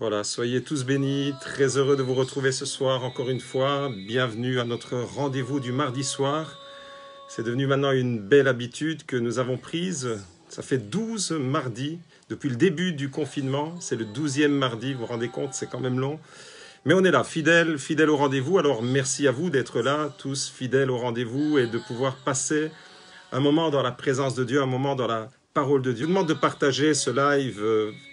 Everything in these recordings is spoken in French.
Voilà, soyez tous bénis, très heureux de vous retrouver ce soir encore une fois. Bienvenue à notre rendez-vous du mardi soir. C'est devenu maintenant une belle habitude que nous avons prise. Ça fait 12 mardis depuis le début du confinement. C'est le 12e mardi, vous vous rendez compte, c'est quand même long. Mais on est là, fidèles, fidèles au rendez-vous. Alors merci à vous d'être là, tous fidèles au rendez-vous et de pouvoir passer un moment dans la présence de Dieu, un moment dans la parole de Dieu. Je vous demande de partager ce live,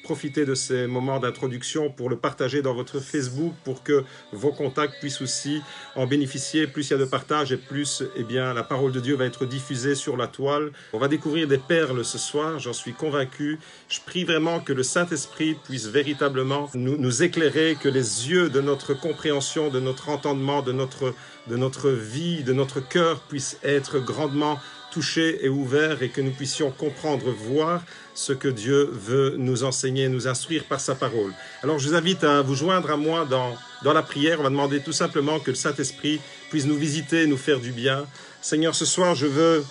profitez de ces moments d'introduction pour le partager dans votre Facebook pour que vos contacts puissent aussi en bénéficier. Plus il y a de partage et plus eh bien, la parole de Dieu va être diffusée sur la toile. On va découvrir des perles ce soir, j'en suis convaincu. Je prie vraiment que le Saint-Esprit puisse véritablement nous, nous éclairer, que les yeux de notre compréhension, de notre entendement, de notre, de notre vie, de notre cœur puissent être grandement touché et ouvert et que nous puissions comprendre, voir ce que Dieu veut nous enseigner, nous instruire par sa parole. Alors je vous invite à vous joindre à moi dans, la prière. On va demander tout simplement que le Saint-Esprit puisse nous visiter, nous faire du bien. Seigneur, ce soir, je veux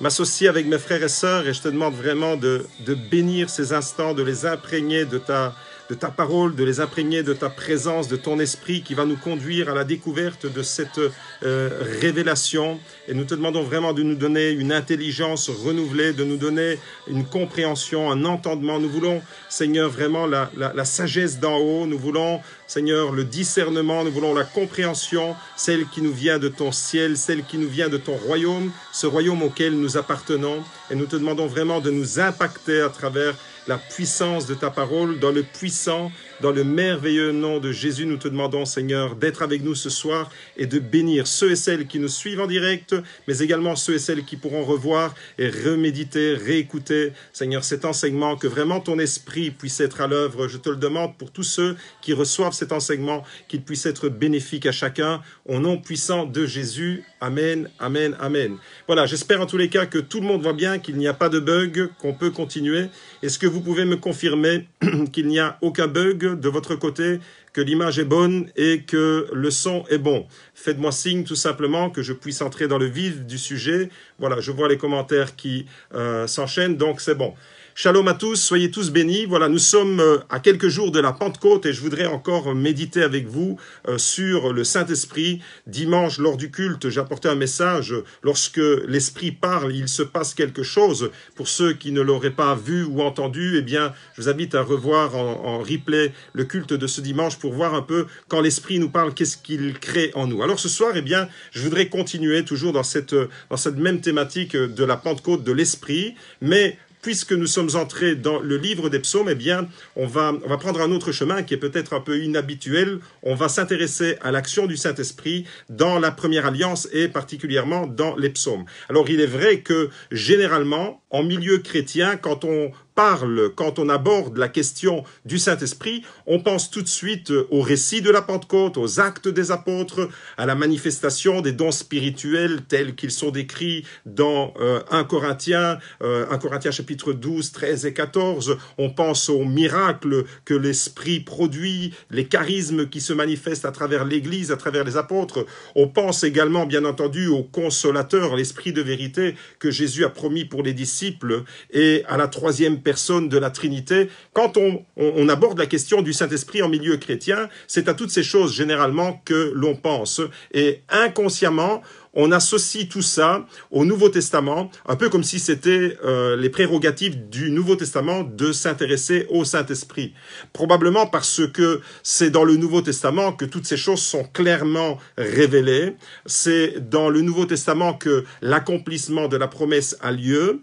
m'associer avec mes frères et sœurs et je te demande vraiment de, de bénir ces instants, de les imprégner de ta de ta parole, de les imprégner de ta présence, de ton esprit qui va nous conduire à la découverte de cette euh, révélation. Et nous te demandons vraiment de nous donner une intelligence renouvelée, de nous donner une compréhension, un entendement. Nous voulons, Seigneur, vraiment la sagesse d'en haut. Nous voulons, Seigneur, le discernement. Nous voulons la compréhension, celle qui nous vient de ton ciel, celle qui nous vient de ton royaume, ce royaume auquel nous appartenons. Et nous te demandons vraiment de nous impacter à travers la puissance de ta parole dans le puissant dans le merveilleux nom de Jésus, nous te demandons, Seigneur, d'être avec nous ce soir et de bénir ceux et celles qui nous suivent en direct, mais également ceux et celles qui pourront revoir et reméditer, réécouter, Seigneur, cet enseignement, que vraiment ton esprit puisse être à l'œuvre. Je te le demande pour tous ceux qui reçoivent cet enseignement, qu'il puisse être bénéfique à chacun, au nom puissant de Jésus. Amen, amen, amen. Voilà, j'espère en tous les cas que tout le monde voit bien, qu'il n'y a pas de bug, qu'on peut continuer. Est-ce que vous pouvez me confirmer qu'il n'y a aucun bug de votre côté, que l'image est bonne et que le son est bon. Faites-moi signe tout simplement que je puisse entrer dans le vif du sujet. Voilà, je vois les commentaires qui euh, s'enchaînent, donc c'est bon. Shalom à tous, soyez tous bénis. Voilà, nous sommes euh, à quelques jours de la Pentecôte et je voudrais encore euh, méditer avec vous euh, sur le Saint-Esprit. Dimanche, lors du culte, j'ai apporté un message. Lorsque l'Esprit parle, il se passe quelque chose. Pour ceux qui ne l'auraient pas vu ou entendu, eh bien, je vous invite à revoir en, en replay le culte de ce dimanche pour voir un peu quand l'Esprit nous parle, qu'est-ce qu'il crée en nous. Alors ce soir, eh bien, je voudrais continuer toujours dans cette, dans cette même thématique de la Pentecôte, de l'Esprit, mais puisque nous sommes entrés dans le livre des psaumes, eh bien, on va, on va prendre un autre chemin qui est peut-être un peu inhabituel. On va s'intéresser à l'action du Saint-Esprit dans la première alliance et particulièrement dans les psaumes. Alors, il est vrai que généralement, en milieu chrétien, quand on parle, quand on aborde la question du Saint-Esprit, on pense tout de suite euh, au récit de la Pentecôte, aux actes des apôtres, à la manifestation des dons spirituels tels qu'ils sont décrits dans 1 euh, Corinthiens, 1 euh, Corinthiens chapitre 12, 13 et 14. On pense aux miracles que l'Esprit produit, les charismes qui se manifestent à travers l'Église, à travers les apôtres. On pense également, bien entendu, au consolateur, l'Esprit de vérité que Jésus a promis pour les disciples et à la troisième Personne de la Trinité. Quand on, aborde la question du Saint-Esprit en milieu chrétien, c'est à toutes ces choses généralement que l'on pense. Et inconsciemment, on associe tout ça au Nouveau Testament, un peu comme si c'était euh, les prérogatives du Nouveau Testament de s'intéresser au Saint-Esprit. Probablement parce que c'est dans le Nouveau Testament que toutes ces choses sont clairement révélées, c'est dans le Nouveau Testament que l'accomplissement de la promesse a lieu,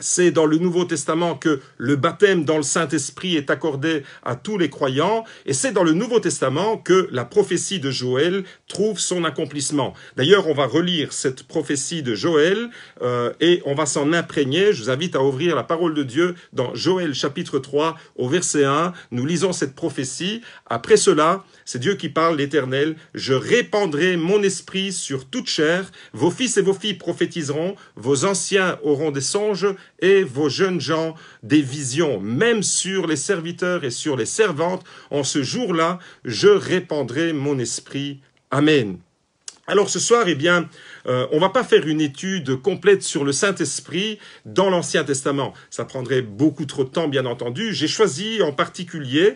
c'est dans le Nouveau Testament que le baptême dans le Saint-Esprit est accordé à tous les croyants, et c'est dans le Nouveau Testament que la prophétie de Joël trouve son accomplissement. D'ailleurs, on va relire cette prophétie de Joël euh, et on va s'en imprégner. Je vous invite à ouvrir la parole de Dieu dans Joël chapitre 3 au verset 1. Nous lisons cette prophétie. Après cela, c'est Dieu qui parle, l'Éternel. Je répandrai mon esprit sur toute chair. Vos fils et vos filles prophétiseront. Vos anciens auront des songes et vos jeunes gens des visions. Même sur les serviteurs et sur les servantes, en ce jour-là, je répandrai mon esprit. Amen. Alors ce soir, eh bien, euh, on ne va pas faire une étude complète sur le Saint-Esprit dans l'Ancien Testament. Ça prendrait beaucoup trop de temps, bien entendu. J'ai choisi en particulier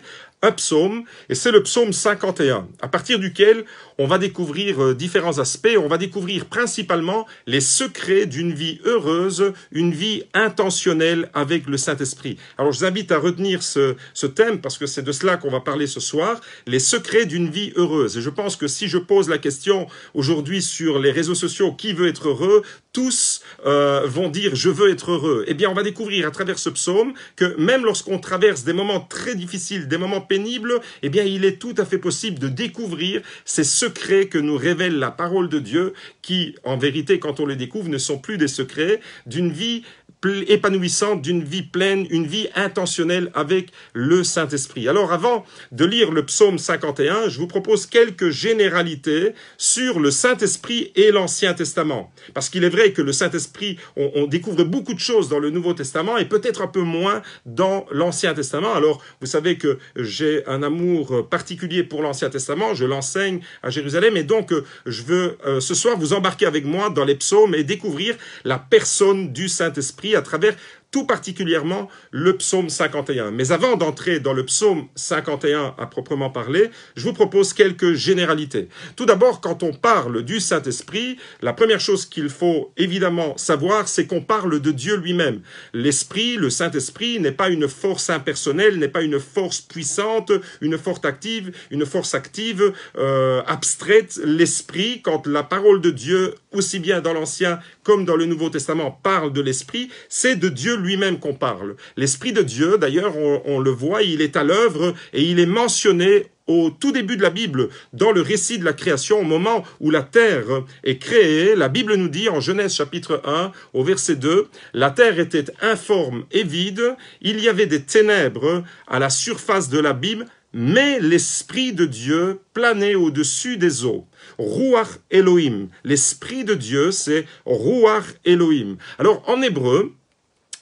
psaume, et c'est le psaume 51, à partir duquel on va découvrir euh, différents aspects, on va découvrir principalement les secrets d'une vie heureuse, une vie intentionnelle avec le Saint-Esprit. Alors je vous invite à retenir ce, thème, parce que c'est de cela qu'on va parler ce soir, les secrets d'une vie heureuse. Et je pense que si je pose la question aujourd'hui sur les réseaux sociaux, qui veut être heureux, tous euh, vont dire je veux être heureux. et eh bien on va découvrir à travers ce psaume que même lorsqu'on traverse des moments très difficiles, des moments pénible, eh bien il est tout à fait possible de découvrir ces secrets que nous révèle la parole de Dieu, qui en vérité quand on les découvre ne sont plus des secrets d'une vie épanouissante, d'une vie pleine, une vie intentionnelle avec le Saint-Esprit. Alors avant de lire le psaume 51, je vous propose quelques généralités sur le Saint-Esprit et l'Ancien Testament. Parce qu'il est vrai que le Saint-Esprit, on, découvre beaucoup de choses dans le Nouveau Testament et peut-être un peu moins dans l'Ancien Testament. Alors vous savez que j'ai un amour particulier pour l'Ancien Testament, je l'enseigne à Jérusalem et donc je veux euh, ce soir vous embarquer avec moi dans les psaumes et découvrir la personne du Saint-Esprit à travers tout particulièrement le psaume 51. Mais avant d'entrer dans le psaume 51 à proprement parler, je vous propose quelques généralités. Tout d'abord, quand on parle du Saint-Esprit, la première chose qu'il faut évidemment savoir, c'est qu'on parle de Dieu lui-même. L'Esprit, le Saint-Esprit, n'est pas une force impersonnelle, n'est pas une force puissante, une force active, une force active euh, abstraite. L'Esprit, quand la parole de Dieu, aussi bien dans l'Ancien comme dans le Nouveau Testament, parle de l'Esprit, c'est de Dieu lui-même qu'on parle. L'Esprit de Dieu, d'ailleurs, on, le voit, il est à l'œuvre et il est mentionné au tout début de la Bible, dans le récit de la création, au moment où la terre est créée, la Bible nous dit en Genèse chapitre 1 au verset 2, la terre était informe et vide, il y avait des ténèbres à la surface de l'abîme, mais l'Esprit de Dieu planait au-dessus des eaux. Ruach Elohim. L'esprit de Dieu, c'est Ruach Elohim. Alors, en hébreu,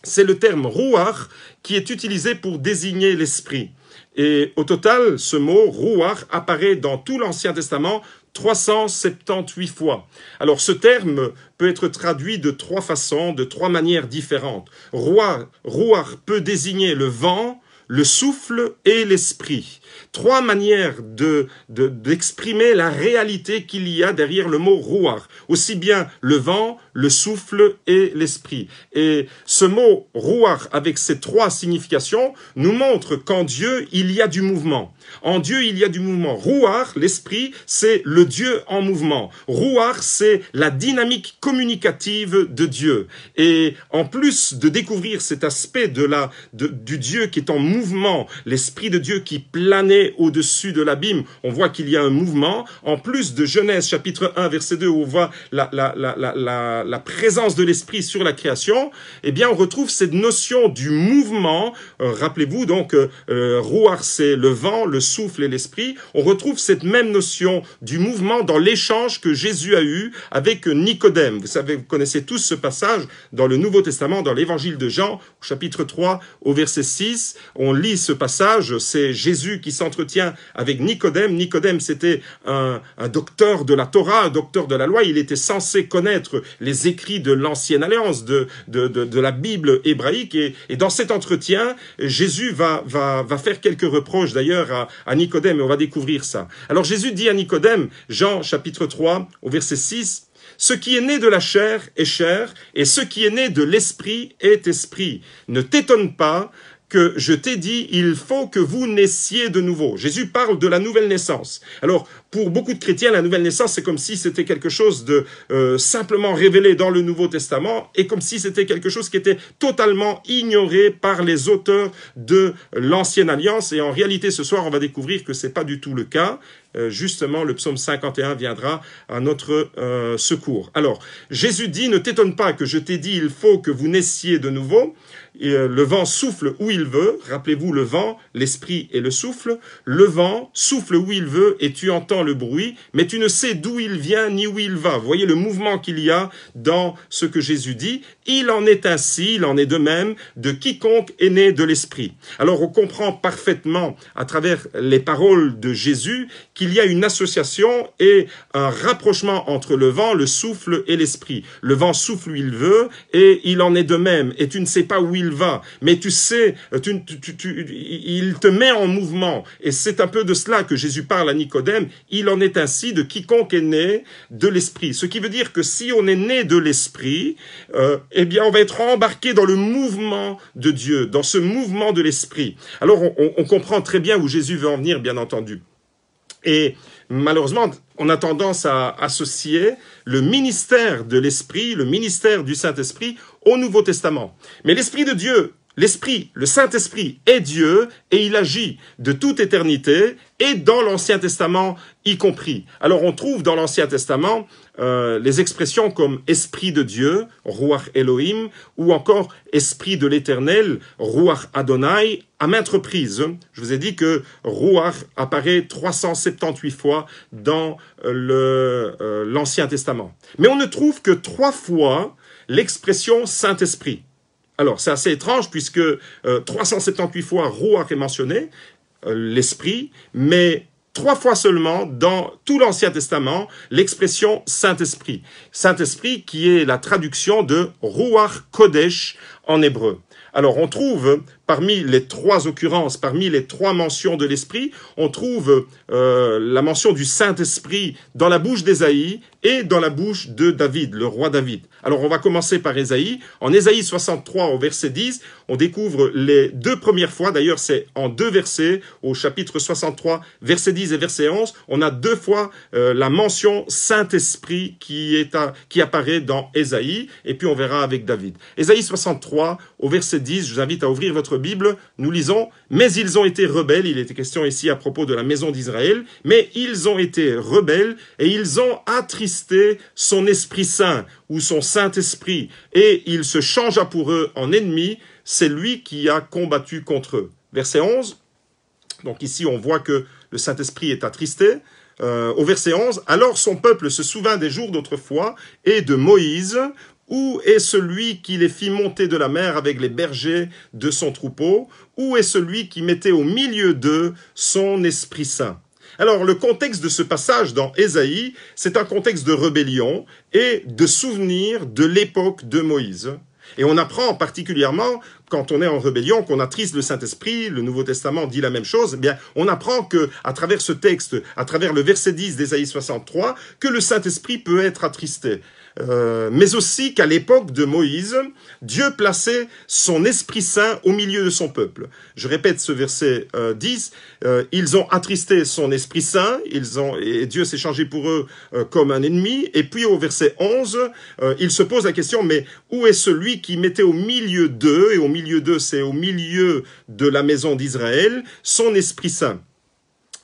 c'est le terme Ruach qui est utilisé pour désigner l'esprit. Et au total, ce mot Ruach apparaît dans tout l'Ancien Testament 378 fois. Alors ce terme peut être traduit de trois façons, de trois manières différentes. Rouar peut désigner le vent, le souffle et l'esprit trois manières de, d'exprimer la réalité qu'il y a derrière le mot rouar, aussi bien le vent, le souffle et l'esprit. Et ce mot rouar avec ses trois significations nous montre qu'en Dieu, il y a du mouvement. En Dieu, il y a du mouvement. Rouar, l'esprit, c'est le Dieu en mouvement. Rouar, c'est la dynamique communicative de Dieu. Et en plus de découvrir cet aspect de la, du Dieu qui est en mouvement, l'esprit de Dieu qui planait au-dessus de l'abîme, on voit qu'il y a un mouvement. En plus de Genèse chapitre 1 verset 2 où on voit la, la, la, la présence de l'esprit sur la création, eh bien on retrouve cette notion du mouvement. Euh, rappelez-vous donc, euh, euh, Rouar, c'est le vent, le souffle et l'esprit, on retrouve cette même notion du mouvement dans l'échange que Jésus a eu avec Nicodème. Vous savez, vous connaissez tous ce passage dans le Nouveau Testament, dans l'évangile de Jean, chapitre 3, au verset 6. On lit ce passage, c'est Jésus qui s'entretient avec Nicodème. Nicodème, c'était un, docteur de la Torah, un docteur de la loi. Il était censé connaître les écrits de l'ancienne alliance, de, de, la Bible hébraïque. Et, dans cet entretien, Jésus va, va, va faire quelques reproches d'ailleurs à à, Nicodème et on va découvrir ça. Alors Jésus dit à Nicodème, Jean chapitre 3 au verset 6, ce qui est né de la chair est chair, et ce qui est né de l'esprit est esprit. Ne t'étonne pas que je t'ai dit, il faut que vous naissiez de nouveau. Jésus parle de la nouvelle naissance. Alors, pour beaucoup de chrétiens, la nouvelle naissance, c'est comme si c'était quelque chose de euh, simplement révélé dans le Nouveau Testament et comme si c'était quelque chose qui était totalement ignoré par les auteurs de l'Ancienne Alliance. Et en réalité, ce soir, on va découvrir que ce n'est pas du tout le cas. Euh, justement, le psaume 51 viendra à notre euh, secours. Alors, Jésus dit, ne t'étonne pas que je t'ai dit, il faut que vous naissiez de nouveau. Euh, le vent souffle où il veut. Rappelez-vous le vent, l'esprit et le souffle. Le vent souffle où il veut et tu entends le bruit, mais tu ne sais d'où il vient ni où il va. voyez le mouvement qu'il y a dans ce que Jésus dit. Il en est ainsi, il en est de même de quiconque est né de l'esprit. Alors on comprend parfaitement à travers les paroles de Jésus qu'il y a une association et un rapprochement entre le vent, le souffle et l'esprit. Le vent souffle où il veut et il en est de même et tu ne sais pas où il va, mais tu sais, euh, tu, il te met en mouvement. Et c'est un peu de cela que Jésus parle à Nicodème. Il en est ainsi de quiconque est né de l'esprit. Ce qui veut dire que si on est né de l'esprit, euh, eh bien, on va être embarqué dans le mouvement de Dieu, dans ce mouvement de l'esprit. Alors, on comprend très bien où Jésus veut en venir, bien entendu. Et malheureusement, on a tendance à associer le ministère de l'Esprit, le ministère du Saint-Esprit au Nouveau Testament. Mais l'Esprit de Dieu L'Esprit, le Saint-Esprit est Dieu et il agit de toute éternité et dans l'Ancien Testament y compris. Alors on trouve dans l'Ancien Testament euh, les expressions comme Esprit de Dieu, Ruach Elohim, ou encore Esprit de l'Éternel, Ruach Adonai, à maintes reprises. Je vous ai dit que Ruach apparaît 378 fois dans euh, euh, l'Ancien Testament. Mais on ne trouve que trois fois l'expression Saint-Esprit. Alors c'est assez étrange puisque 378 euh, fois Ruach est mentionné, euh, l'esprit, mais trois fois seulement dans tout l'Ancien Testament l'expression Saint-Esprit. Saint-Esprit qui est la traduction de Ruach Kodesh en hébreu. Alors on trouve parmi les trois occurrences, parmi les trois mentions de l'Esprit, on trouve euh, la mention du Saint-Esprit dans la bouche d'Ésaïe et dans la bouche de David, le roi David. Alors on va commencer par Ésaïe. En Ésaïe 63 au verset 10, on découvre les deux premières fois, d'ailleurs c'est en deux versets, au chapitre 63, verset 10 et verset 11, on a deux fois euh, la mention Saint-Esprit qui, qui apparaît dans Ésaïe, et puis on verra avec David. Ésaïe 63 au verset 10, je vous invite à ouvrir votre Bible, nous lisons Mais ils ont été rebelles, il était question ici à propos de la maison d'Israël, mais ils ont été rebelles et ils ont attristé son Esprit Saint ou son Saint-Esprit, et il se changea pour eux en ennemi, c'est lui qui a combattu contre eux. Verset 11, donc ici on voit que le Saint-Esprit est attristé, euh, au verset 11, Alors son peuple se souvint des jours d'autrefois et de Moïse, où est celui qui les fit monter de la mer avec les bergers de son troupeau Où est celui qui mettait au milieu d'eux son Esprit Saint alors le contexte de ce passage dans Ésaïe, c'est un contexte de rébellion et de souvenir de l'époque de Moïse. Et on apprend particulièrement, quand on est en rébellion, qu'on attriste le Saint-Esprit, le Nouveau Testament dit la même chose, eh bien, on apprend que, à travers ce texte, à travers le verset 10 d'Ésaïe 63, que le Saint-Esprit peut être attristé. Euh, mais aussi qu'à l'époque de Moïse, Dieu plaçait son Esprit Saint au milieu de son peuple. Je répète ce verset 10, euh, euh, ils ont attristé son Esprit Saint, ils ont, et Dieu s'est changé pour eux comme un ennemi. Et puis au verset 11, il se pose la question, mais où est celui qui mettait au milieu d'eux, et au milieu d'eux c'est au milieu de la maison d'Israël, son Esprit Saint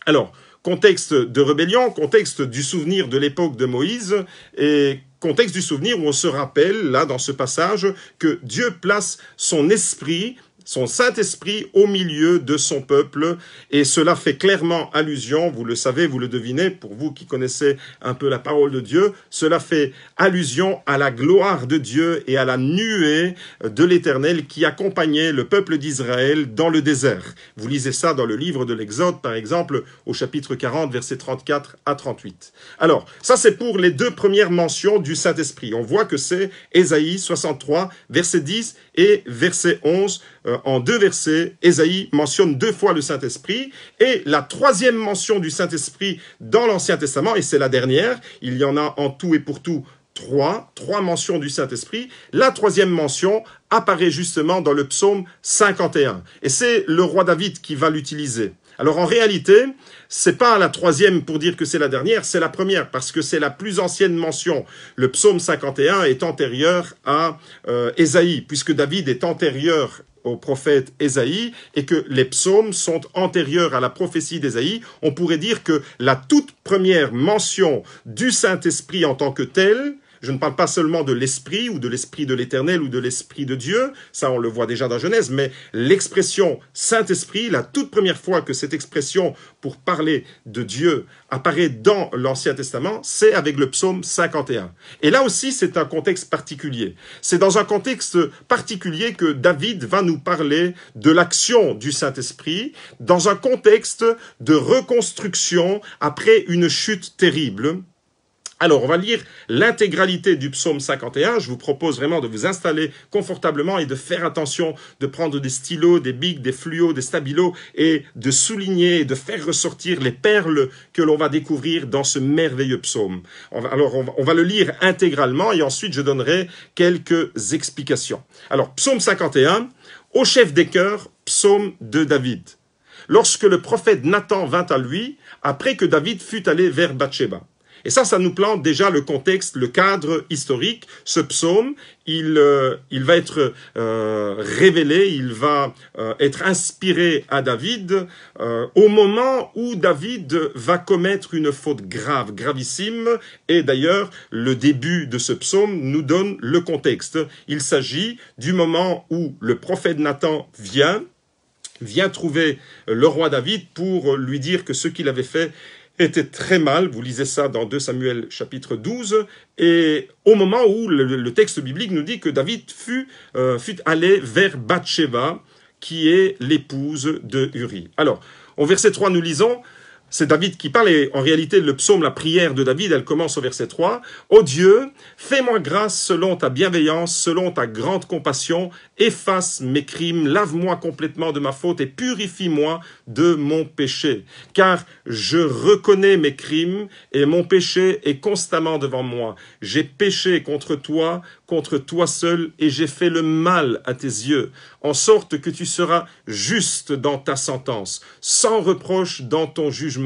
alors, contexte de rébellion, contexte du souvenir de l'époque de Moïse, et contexte du souvenir où on se rappelle, là, dans ce passage, que Dieu place son esprit son Saint-Esprit au milieu de son peuple. Et cela fait clairement allusion, vous le savez, vous le devinez, pour vous qui connaissez un peu la parole de Dieu, cela fait allusion à la gloire de Dieu et à la nuée de l'Éternel qui accompagnait le peuple d'Israël dans le désert. Vous lisez ça dans le livre de l'Exode, par exemple, au chapitre 40, versets 34 à 38. Alors, ça c'est pour les deux premières mentions du Saint-Esprit. On voit que c'est Ésaïe 63, verset 10 et verset 11. Euh, en deux versets, Ésaïe mentionne deux fois le Saint-Esprit. Et la troisième mention du Saint-Esprit dans l'Ancien Testament, et c'est la dernière, il y en a en tout et pour tout trois, trois mentions du Saint-Esprit. La troisième mention apparaît justement dans le psaume 51. Et c'est le roi David qui va l'utiliser. Alors en réalité, c'est pas la troisième pour dire que c'est la dernière, c'est la première parce que c'est la plus ancienne mention. Le psaume 51 est antérieur à euh, Ésaïe, puisque David est antérieur au prophète Ésaïe et que les psaumes sont antérieurs à la prophétie d'Esaïe. on pourrait dire que la toute première mention du Saint-Esprit en tant que tel je ne parle pas seulement de l'esprit ou de l'esprit de l'Éternel ou de l'esprit de Dieu, ça on le voit déjà dans Genèse, mais l'expression Saint-Esprit, la toute première fois que cette expression pour parler de Dieu apparaît dans l'Ancien Testament, c'est avec le psaume 51. Et là aussi, c'est un contexte particulier. C'est dans un contexte particulier que David va nous parler de l'action du Saint-Esprit dans un contexte de reconstruction après une chute terrible alors, on va lire l'intégralité du psaume 51. Je vous propose vraiment de vous installer confortablement et de faire attention de prendre des stylos, des bigs, des fluos, des stabilos et de souligner et de faire ressortir les perles que l'on va découvrir dans ce merveilleux psaume. alors, on va, le lire intégralement et ensuite je donnerai quelques explications. Alors, psaume 51, au chef des cœurs, psaume de David. Lorsque le prophète Nathan vint à lui, après que David fut allé vers Bathsheba. Et ça, ça nous plante déjà le contexte, le cadre historique. Ce psaume, il, euh, il va être euh, révélé, il va euh, être inspiré à David au moment où David va commettre une faute grave, gravissime. Et d'ailleurs, le début de ce psaume nous donne le contexte. Il s'agit du moment où le prophète Nathan vient vient trouver le roi David pour lui dire que ce qu'il avait fait était très mal. Vous lisez ça dans 2 Samuel chapitre 12. Et au moment où le, texte biblique nous dit que David fut, euh, fut allé vers Bathsheba, qui est l'épouse de Uri. Alors, en verset 3, nous lisons c'est David qui parle, et en réalité, le psaume, la prière de David, elle commence au verset 3. Ô Dieu, fais-moi grâce selon ta bienveillance, selon ta grande compassion, efface mes crimes, lave-moi complètement de ma faute et purifie-moi de mon péché. Car je reconnais mes crimes et mon péché est constamment devant moi. J'ai péché contre toi, contre toi seul, et j'ai fait le mal à tes yeux, en sorte que tu seras juste dans ta sentence, sans reproche dans ton jugement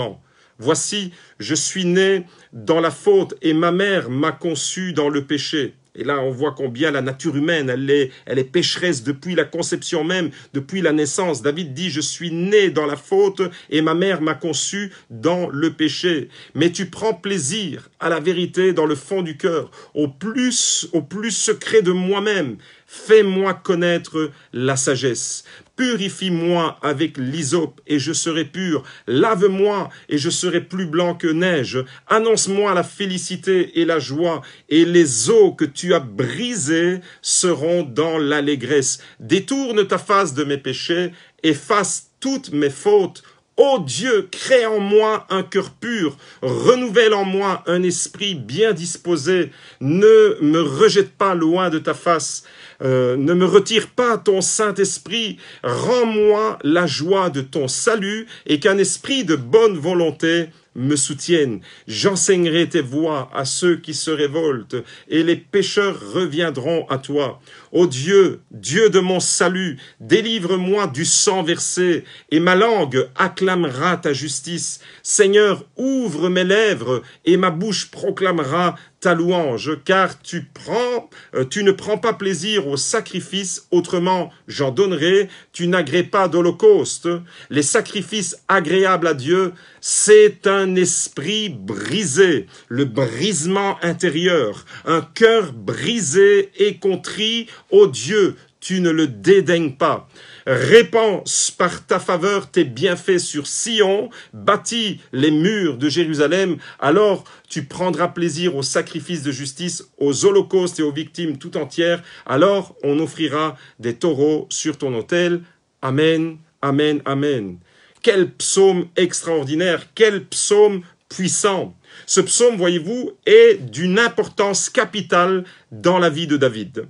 Voici, je suis né dans la faute et ma mère m'a conçu dans le péché. Et là, on voit combien la nature humaine, elle est, elle est pécheresse depuis la conception même, depuis la naissance. David dit, je suis né dans la faute et ma mère m'a conçu dans le péché. Mais tu prends plaisir à la vérité dans le fond du cœur, au plus, au plus secret de moi-même. Fais-moi connaître la sagesse. Purifie-moi avec l'hysope et je serai pur. Lave-moi et je serai plus blanc que neige. Annonce-moi la félicité et la joie et les eaux que tu as brisées seront dans l'allégresse. Détourne ta face de mes péchés, efface toutes mes fautes Ô Dieu, crée en moi un cœur pur, renouvelle en moi un esprit bien disposé, ne me rejette pas loin de ta face, euh, ne me retire pas ton Saint-Esprit, rends-moi la joie de ton salut et qu'un esprit de bonne volonté me soutienne. J'enseignerai tes voies à ceux qui se révoltent, et les pécheurs reviendront à toi. Ô Dieu, Dieu de mon salut, délivre-moi du sang versé, et ma langue acclamera ta justice. Seigneur, ouvre mes lèvres, et ma bouche proclamera ta louange, car tu, prends, euh, tu ne prends pas plaisir au sacrifice, autrement j'en donnerai, tu n'agrées pas d'holocauste. Les sacrifices agréables à Dieu, c'est un esprit brisé, le brisement intérieur, un cœur brisé et contrit, ô oh Dieu, tu ne le dédaignes pas. Répands par ta faveur tes bienfaits sur Sion, bâtis les murs de Jérusalem, alors tu prendras plaisir aux sacrifices de justice, aux holocaustes et aux victimes tout entières, alors on offrira des taureaux sur ton autel. Amen, Amen, Amen. Quel psaume extraordinaire, quel psaume puissant. Ce psaume, voyez-vous, est d'une importance capitale dans la vie de David.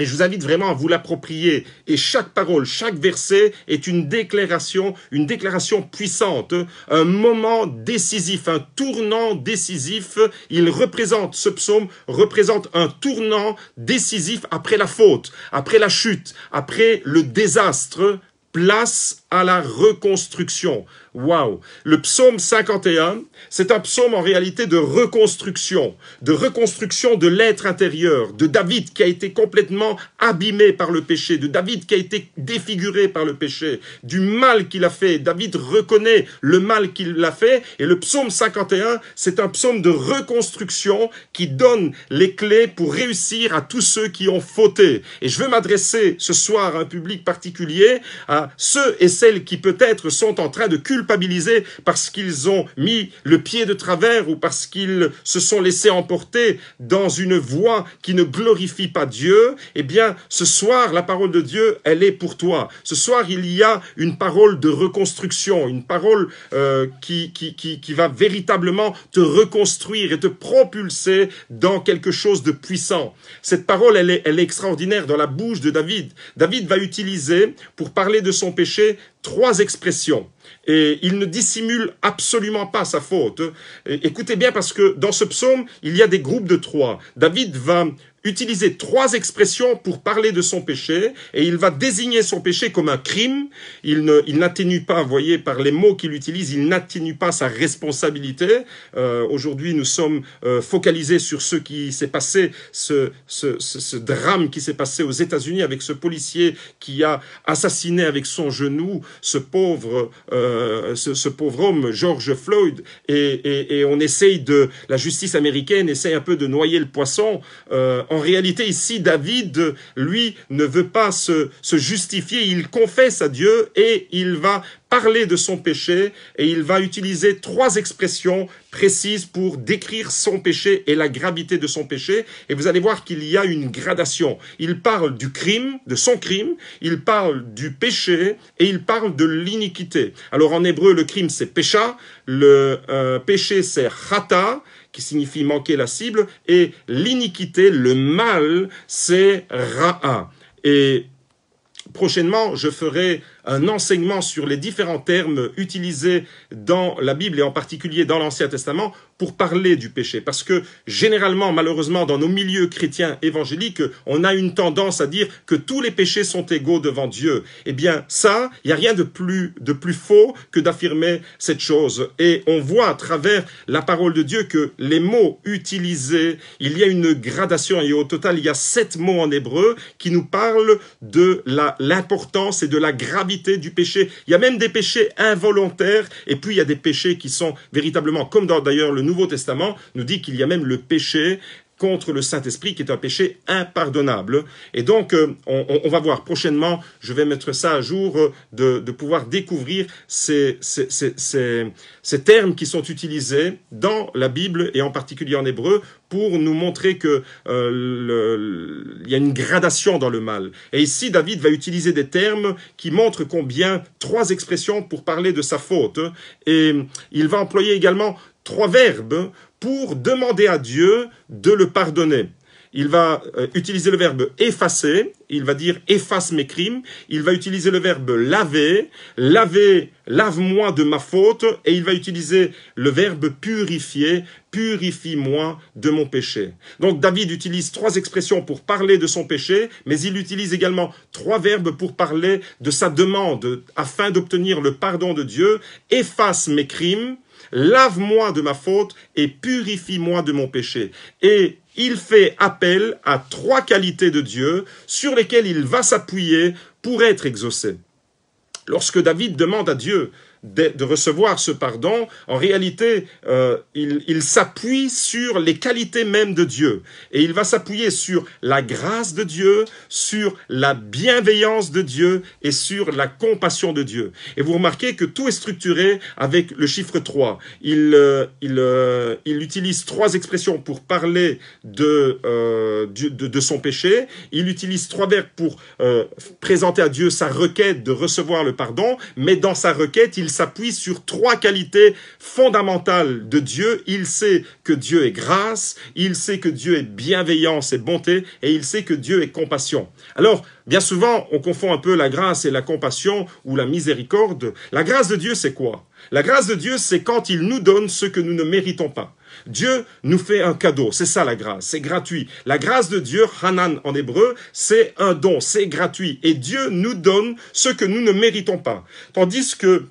Et je vous invite vraiment à vous l'approprier. Et chaque parole, chaque verset est une déclaration, une déclaration puissante, un moment décisif, un tournant décisif. Il représente, ce psaume représente un tournant décisif après la faute, après la chute, après le désastre. Place à la reconstruction. Waouh Le psaume 51, c'est un psaume en réalité de reconstruction, de reconstruction de l'être intérieur, de David qui a été complètement abîmé par le péché, de David qui a été défiguré par le péché, du mal qu'il a fait. David reconnaît le mal qu'il a fait et le psaume 51, c'est un psaume de reconstruction qui donne les clés pour réussir à tous ceux qui ont fauté. Et je veux m'adresser ce soir à un public particulier, à ceux et celles celles qui peut-être sont en train de culpabiliser parce qu'ils ont mis le pied de travers ou parce qu'ils se sont laissés emporter dans une voie qui ne glorifie pas Dieu, eh bien, ce soir, la parole de Dieu, elle est pour toi. Ce soir, il y a une parole de reconstruction, une parole euh, qui, qui, qui, va véritablement te reconstruire et te propulser dans quelque chose de puissant. Cette parole, elle est extraordinaire dans la bouche de David. David va utiliser, pour parler de son péché, trois expressions. Et il ne dissimule absolument pas sa faute. Écoutez bien parce que dans ce psaume, il y a des groupes de trois. David va utiliser trois expressions pour parler de son péché, et il va désigner son péché comme un crime. Il ne, il n'atténue pas, vous voyez, par les mots qu'il utilise, il n'atténue pas sa responsabilité. Euh, Aujourd'hui, nous sommes euh, focalisés sur ce qui s'est passé, ce, ce, ce, drame qui s'est passé aux États-Unis avec ce policier qui a assassiné avec son genou ce pauvre, euh, ce, pauvre homme, George Floyd, et, et, et, on essaye de, la justice américaine essaye un peu de noyer le poisson euh, en réalité, ici, David, lui, ne veut pas se, justifier. Il confesse à Dieu et il va parler de son péché et il va utiliser trois expressions précises pour décrire son péché et la gravité de son péché. Et vous allez voir qu'il y a une gradation. Il parle du crime, de son crime, il parle du péché et il parle de l'iniquité. Alors en hébreu, le crime c'est pécha, le euh, péché c'est chata, qui signifie manquer la cible, et l'iniquité, le mal, c'est ra'a. Et prochainement, je ferai un enseignement sur les différents termes utilisés dans la Bible et en particulier dans l'Ancien Testament pour parler du péché. Parce que généralement, malheureusement, dans nos milieux chrétiens évangéliques, on a une tendance à dire que tous les péchés sont égaux devant Dieu. Eh bien, ça, il n'y a rien de plus, de plus faux que d'affirmer cette chose. Et on voit à travers la parole de Dieu que les mots utilisés, il y a une gradation et au total, il y a sept mots en hébreu qui nous parlent de l'importance et de la gravité du péché. Il y a même des péchés involontaires et puis il y a des péchés qui sont véritablement, comme d'ailleurs le Nouveau Testament nous dit qu'il y a même le péché contre le Saint-Esprit, qui est un péché impardonnable. Et donc, euh, on, va voir prochainement, je vais mettre ça à jour, euh, de, pouvoir découvrir ces, termes qui sont utilisés dans la Bible, et en particulier en hébreu, pour nous montrer qu'il euh, y a une gradation dans le mal. Et ici, David va utiliser des termes qui montrent combien trois expressions pour parler de sa faute. Et il va employer également trois verbes pour demander à Dieu de le pardonner. Il va euh, utiliser le verbe effacer, il va dire efface mes crimes, il va utiliser le verbe laver, laver, lave-moi de ma faute, et il va utiliser le verbe purifier, purifie-moi de mon péché. Donc David utilise trois expressions pour parler de son péché, mais il utilise également trois verbes pour parler de sa demande afin d'obtenir le pardon de Dieu, efface mes crimes, lave-moi de ma faute et purifie-moi de mon péché. Et il fait appel à trois qualités de Dieu sur lesquelles il va s'appuyer pour être exaucé. Lorsque David demande à Dieu de, recevoir ce pardon, en réalité, euh, il, s'appuie sur les qualités mêmes de Dieu. Et il va s'appuyer sur la grâce de Dieu, sur la bienveillance de Dieu et sur la compassion de Dieu. Et vous remarquez que tout est structuré avec le chiffre 3. Il, euh, euh, il, utilise trois expressions pour parler de, de, de, son péché. Il utilise trois verbes pour présenter à Dieu sa requête de recevoir le pardon, mais dans sa requête, il s'appuie sur trois qualités fondamentales de Dieu. Il sait que Dieu est grâce, il sait que Dieu est bienveillance et bonté, et il sait que Dieu est compassion. Alors, bien souvent, on confond un peu la grâce et la compassion ou la miséricorde. La grâce de Dieu, c'est quoi La grâce de Dieu, c'est quand il nous donne ce que nous ne méritons pas. Dieu nous fait un cadeau, c'est ça la grâce, c'est gratuit. La grâce de Dieu, Hanan en hébreu, c'est un don, c'est gratuit. Et Dieu nous donne ce que nous ne méritons pas. Tandis que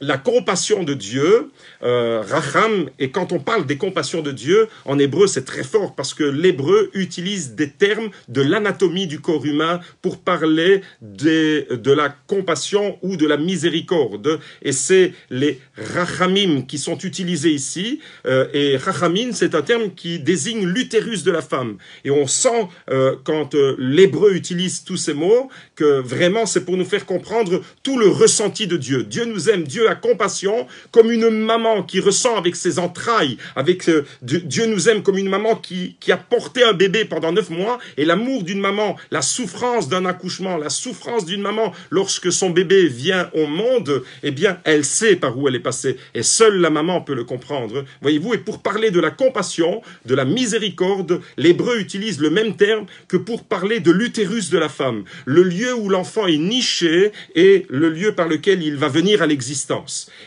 la compassion de Dieu, euh, racham, et quand on parle des compassions de Dieu, en hébreu c'est très fort parce que l'hébreu utilise des termes de l'anatomie du corps humain pour parler des, de la compassion ou de la miséricorde. Et c'est les rachamim qui sont utilisés ici. Euh, et rachamim, c'est un terme qui désigne l'utérus de la femme. Et on sent euh, quand euh, l'hébreu utilise tous ces mots que vraiment c'est pour nous faire comprendre tout le ressenti de Dieu. Dieu nous aime, Dieu la compassion, comme une maman qui ressent avec ses entrailles, avec euh, Dieu nous aime comme une maman qui, qui a porté un bébé pendant neuf mois, et l'amour d'une maman, la souffrance d'un accouchement, la souffrance d'une maman lorsque son bébé vient au monde, eh bien, elle sait par où elle est passée, et seule la maman peut le comprendre. Voyez-vous, et pour parler de la compassion, de la miséricorde, l'hébreu utilise le même terme que pour parler de l'utérus de la femme, le lieu où l'enfant est niché et le lieu par lequel il va venir à l'existence.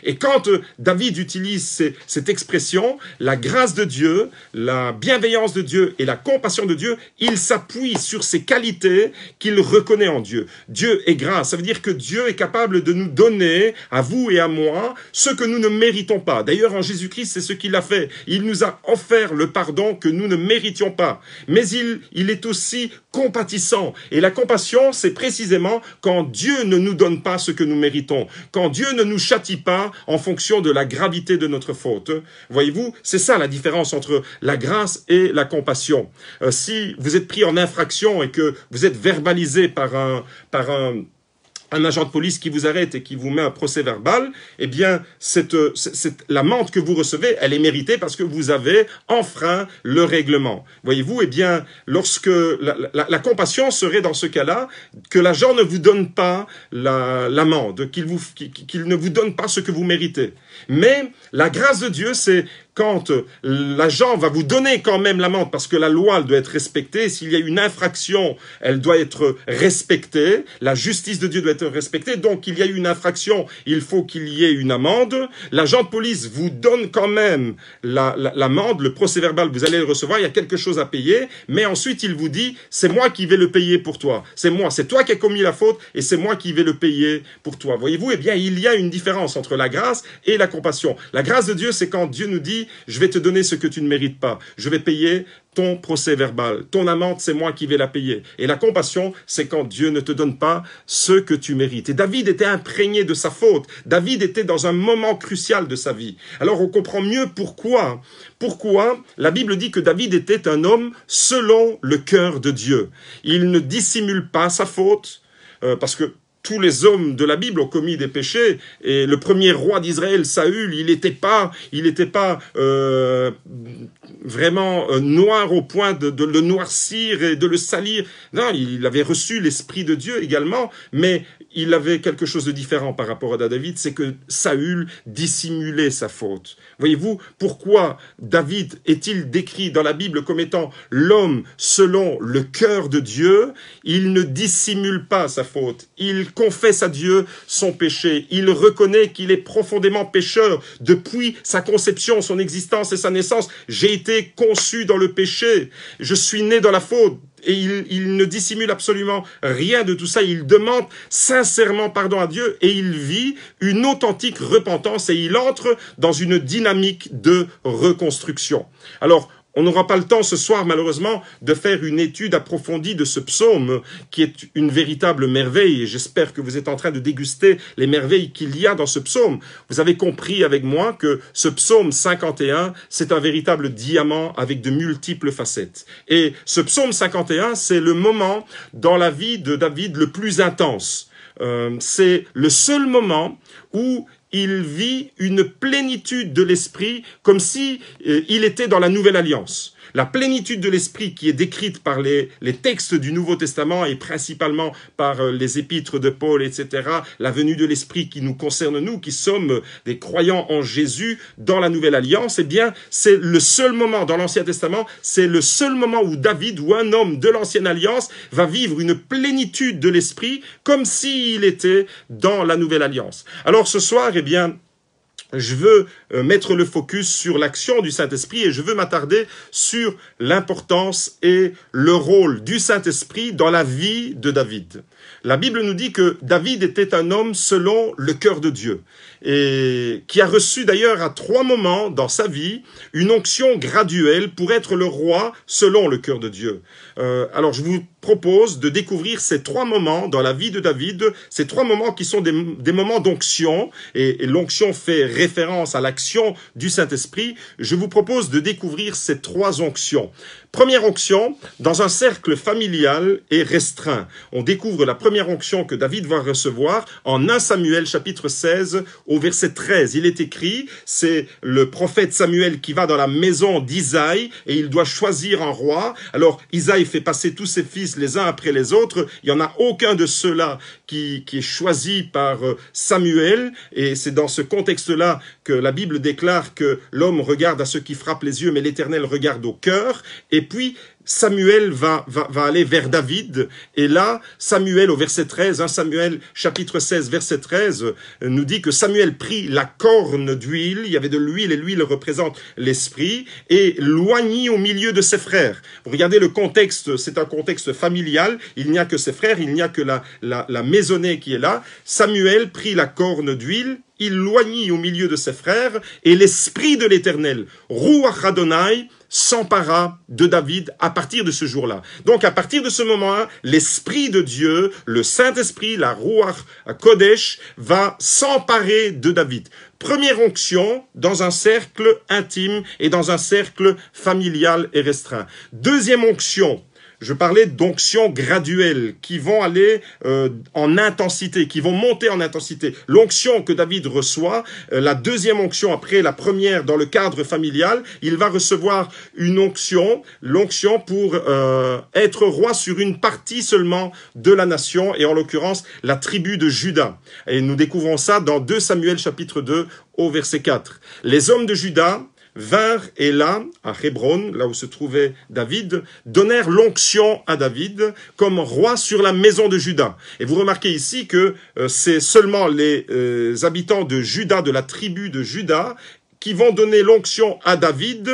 Et quand euh, David utilise cette expression, la grâce de Dieu, la bienveillance de Dieu et la compassion de Dieu, il s'appuie sur ces qualités qu'il reconnaît en Dieu. Dieu est grâce, ça veut dire que Dieu est capable de nous donner, à vous et à moi, ce que nous ne méritons pas. D'ailleurs, en Jésus-Christ, c'est ce qu'il a fait. Il nous a offert le pardon que nous ne méritions pas. Mais il, il est aussi compatissant. Et la compassion, c'est précisément quand Dieu ne nous donne pas ce que nous méritons, quand Dieu ne nous châtie pas en fonction de la gravité de notre faute. Voyez-vous, c'est ça la différence entre la grâce et la compassion. Euh, si vous êtes pris en infraction et que vous êtes verbalisé par par un, un agent de police qui vous arrête et qui vous met un procès verbal, eh bien, cette, euh, cette, que vous recevez, elle est méritée parce que vous avez enfreint le règlement. Voyez-vous, eh bien, lorsque la, compassion serait dans ce cas-là que l'agent ne vous donne pas l'amende, qu'il ne vous donne pas ce que vous méritez. Mais la grâce de Dieu, c'est quand euh, l'agent va vous donner quand même l'amende, parce que la loi elle doit être respectée, s'il y a une infraction, elle doit être respectée, la justice de Dieu doit être respectée, donc il y a eu une infraction, il faut qu'il y ait une amende, l'agent de police vous donne quand même l'amende, le procès verbal, vous allez le recevoir, il y a quelque chose à payer, mais ensuite il vous dit, c'est moi qui vais le payer pour toi, c'est moi, c'est toi qui as commis la faute, et c'est moi qui vais le payer pour toi. Voyez-vous, eh bien, il y a une différence entre la grâce et la compassion. La grâce de Dieu, c'est quand Dieu nous dit, je vais te donner ce que tu ne mérites pas. Je vais payer ton procès verbal. Ton amende, c'est moi qui vais la payer. Et la compassion, c'est quand Dieu ne te donne pas ce que tu mérites. Et David était imprégné de sa faute. David était dans un moment crucial de sa vie. Alors on comprend mieux pourquoi. Pourquoi la Bible dit que David était un homme selon le cœur de Dieu. Il ne dissimule pas sa faute. Euh, parce que tous les hommes de la Bible ont commis des péchés. Et le premier roi d'Israël, Saül, il n'était pas, il était pas euh, vraiment euh, noir au point de, de, le noircir et de le salir. Non, il avait reçu l'esprit de Dieu également, mais il avait quelque chose de différent par rapport à David, c'est que Saül dissimulait sa faute. Voyez-vous pourquoi David est-il décrit dans la Bible comme étant l'homme selon le cœur de Dieu Il ne dissimule pas sa faute. Il il confesse à Dieu son péché. Il reconnaît qu'il est profondément pécheur depuis sa conception, son existence et sa naissance. J'ai été conçu dans le péché. Je suis né dans la faute. Et il, il ne dissimule absolument rien de tout ça. Il demande sincèrement pardon à Dieu et il vit une authentique repentance et il entre dans une dynamique de reconstruction. Alors, on n'aura pas le temps ce soir, malheureusement, de faire une étude approfondie de ce psaume, qui est une véritable merveille, et j'espère que vous êtes en train de déguster les merveilles qu'il y a dans ce psaume. Vous avez compris avec moi que ce psaume 51, c'est un véritable diamant avec de multiples facettes. Et ce psaume 51, c'est le moment dans la vie de David le plus intense. Euh, c'est le seul moment où il vit une plénitude de l'esprit comme si euh, il était dans la nouvelle alliance. La plénitude de l'esprit qui est décrite par les, textes du Nouveau Testament et principalement par euh, les épîtres de Paul, etc., la venue de l'esprit qui nous concerne, nous qui sommes des croyants en Jésus dans la Nouvelle Alliance, eh bien, c'est le seul moment dans l'Ancien Testament, c'est le seul moment où David ou un homme de l'Ancienne Alliance va vivre une plénitude de l'esprit comme s'il était dans la Nouvelle Alliance. Alors ce soir, eh bien, je veux euh, mettre le focus sur l'action du Saint-Esprit et je veux m'attarder sur l'importance et le rôle du Saint-Esprit dans la vie de David. La Bible nous dit que David était un homme selon le cœur de Dieu et qui a reçu d'ailleurs à trois moments dans sa vie une onction graduelle pour être le roi selon le cœur de Dieu. Euh, alors je vous propose de découvrir ces trois moments dans la vie de David, ces trois moments qui sont des, moments d'onction et l'onction fait référence à l'action du Saint-Esprit. Je vous propose de découvrir ces trois onctions. Première onction, dans un cercle familial et restreint. On découvre la première onction que David va recevoir en 1 Samuel chapitre 16 au verset 13. Il est écrit, c'est le prophète Samuel qui va dans la maison d'Isaïe et il doit choisir un roi. Alors Isaïe fait passer tous ses fils les uns après les autres. Il n'y en a aucun de ceux-là qui, est choisi par euh, Samuel. Et c'est dans ce contexte-là que la Bible déclare que l'homme regarde à ceux qui frappent les yeux, mais l'Éternel regarde au cœur. Et et puis, Samuel va, va, aller vers David, et là, Samuel au verset 13, hein, Samuel chapitre 16, verset 13, euh, nous dit que Samuel prit la corne d'huile, il y avait de l'huile, et l'huile représente l'esprit, et loignit au milieu de ses frères. regardez le contexte, c'est un contexte familial, il n'y a que ses frères, il n'y a que la, la, la maisonnée qui est là. Samuel prit la corne d'huile, il loignit au milieu de ses frères, et l'esprit de l'éternel, Ruach s'empara de David à partir de ce jour-là. Donc à partir de ce moment-là, l'Esprit de Dieu, le Saint-Esprit, la Ruach Kodesh, va s'emparer de David. Première onction dans un cercle intime et dans un cercle familial et restreint. Deuxième onction je parlais d'onctions graduelles qui vont aller euh, en intensité, qui vont monter en intensité. L'onction que David reçoit, euh, la deuxième onction après la première dans le cadre familial, il va recevoir une onction, l'onction pour euh, être roi sur une partie seulement de la nation, et en l'occurrence la tribu de Judas. Et nous découvrons ça dans 2 Samuel chapitre 2 au verset 4. Les hommes de Judas vinrent et là, à Hébron, là où se trouvait David, donnèrent l'onction à David comme roi sur la maison de Juda. Et vous remarquez ici que euh, c'est seulement les euh, habitants de Juda, de la tribu de Juda, qui vont donner l'onction à David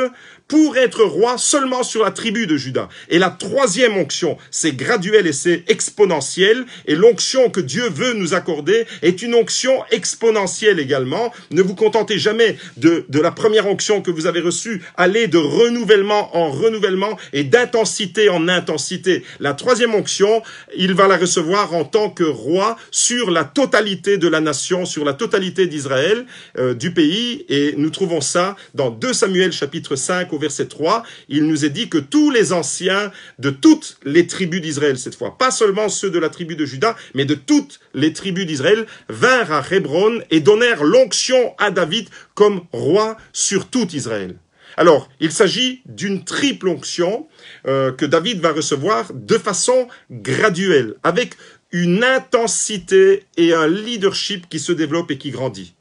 pour être roi seulement sur la tribu de Judas. Et la troisième onction, c'est graduel et c'est exponentiel. Et l'onction que Dieu veut nous accorder est une onction exponentielle également. Ne vous contentez jamais de, de la première onction que vous avez reçue. Allez de renouvellement en renouvellement et d'intensité en intensité. La troisième onction, il va la recevoir en tant que roi sur la totalité de la nation, sur la totalité d'Israël, euh, du pays. Et nous trouvons ça dans 2 Samuel chapitre 5 verset 3, il nous est dit que tous les anciens de toutes les tribus d'Israël, cette fois, pas seulement ceux de la tribu de Juda, mais de toutes les tribus d'Israël, vinrent à Hébron et donnèrent l'onction à David comme roi sur tout Israël. Alors, il s'agit d'une triple onction euh, que David va recevoir de façon graduelle, avec une intensité et un leadership qui se développe et qui grandit.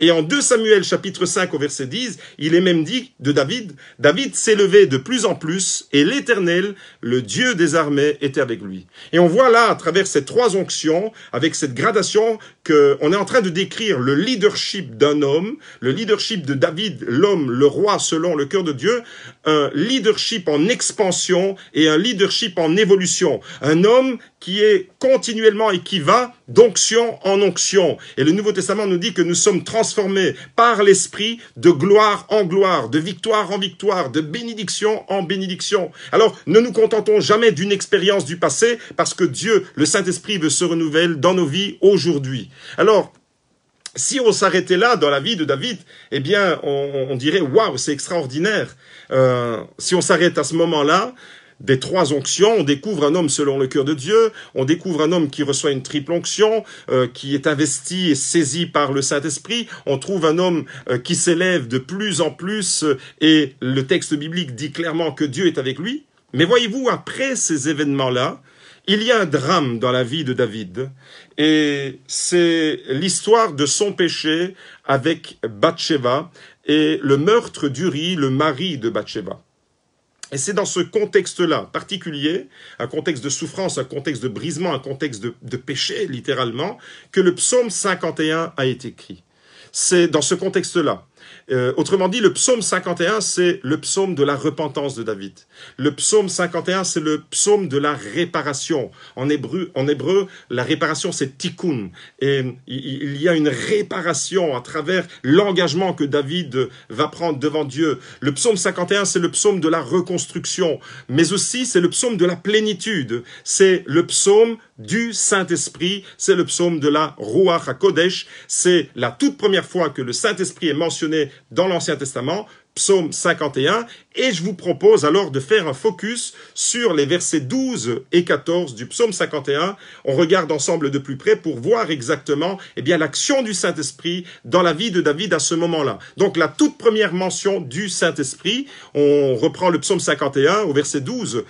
Et en 2 Samuel chapitre 5 au verset 10, il est même dit de David, David s'élevait de plus en plus et l'Éternel le Dieu des armées était avec lui. Et on voit là, à travers ces trois onctions, avec cette gradation, qu'on est en train de décrire le leadership d'un homme, le leadership de David, l'homme, le roi selon le cœur de Dieu, un leadership en expansion et un leadership en évolution. Un homme qui est continuellement et qui va d'onction en onction. Et le Nouveau Testament nous dit que nous sommes transformés par l'Esprit de gloire en gloire, de victoire en victoire, de bénédiction en bénédiction. Alors, ne nous contentons contentons jamais d'une expérience du passé parce que Dieu, le Saint-Esprit, veut se renouveler dans nos vies aujourd'hui. Alors, si on s'arrêtait là dans la vie de David, eh bien, on, dirait waouh, c'est extraordinaire. Euh, si on s'arrête à ce moment-là, des trois onctions, on découvre un homme selon le cœur de Dieu, on découvre un homme qui reçoit une triple onction, euh, qui est investi et saisi par le Saint-Esprit, on trouve un homme euh, qui s'élève de plus en plus, et le texte biblique dit clairement que Dieu est avec lui, mais voyez-vous, après ces événements-là, il y a un drame dans la vie de David, et c'est l'histoire de son péché avec Bathsheba et le meurtre d'Uri, le mari de Bathsheba. Et c'est dans ce contexte-là particulier, un contexte de souffrance, un contexte de brisement, un contexte de, de péché littéralement, que le psaume 51 a été écrit. C'est dans ce contexte-là. Euh, autrement dit, le psaume 51, c'est le psaume de la repentance de David. Le psaume 51, c'est le psaume de la réparation. En hébreu, en hébreu la réparation, c'est tikkun. Et il y a une réparation à travers l'engagement que David va prendre devant Dieu. Le psaume 51, c'est le psaume de la reconstruction, mais aussi c'est le psaume de la plénitude. C'est le psaume du Saint-Esprit. C'est le psaume de la Ruach HaKodesh. C'est la toute première fois que le Saint-Esprit est mentionné dans l'Ancien Testament, psaume 51. Et je vous propose alors de faire un focus sur les versets 12 et 14 du psaume 51. On regarde ensemble de plus près pour voir exactement eh bien l'action du Saint-Esprit dans la vie de David à ce moment-là. Donc la toute première mention du Saint-Esprit, on reprend le psaume 51 au verset 12.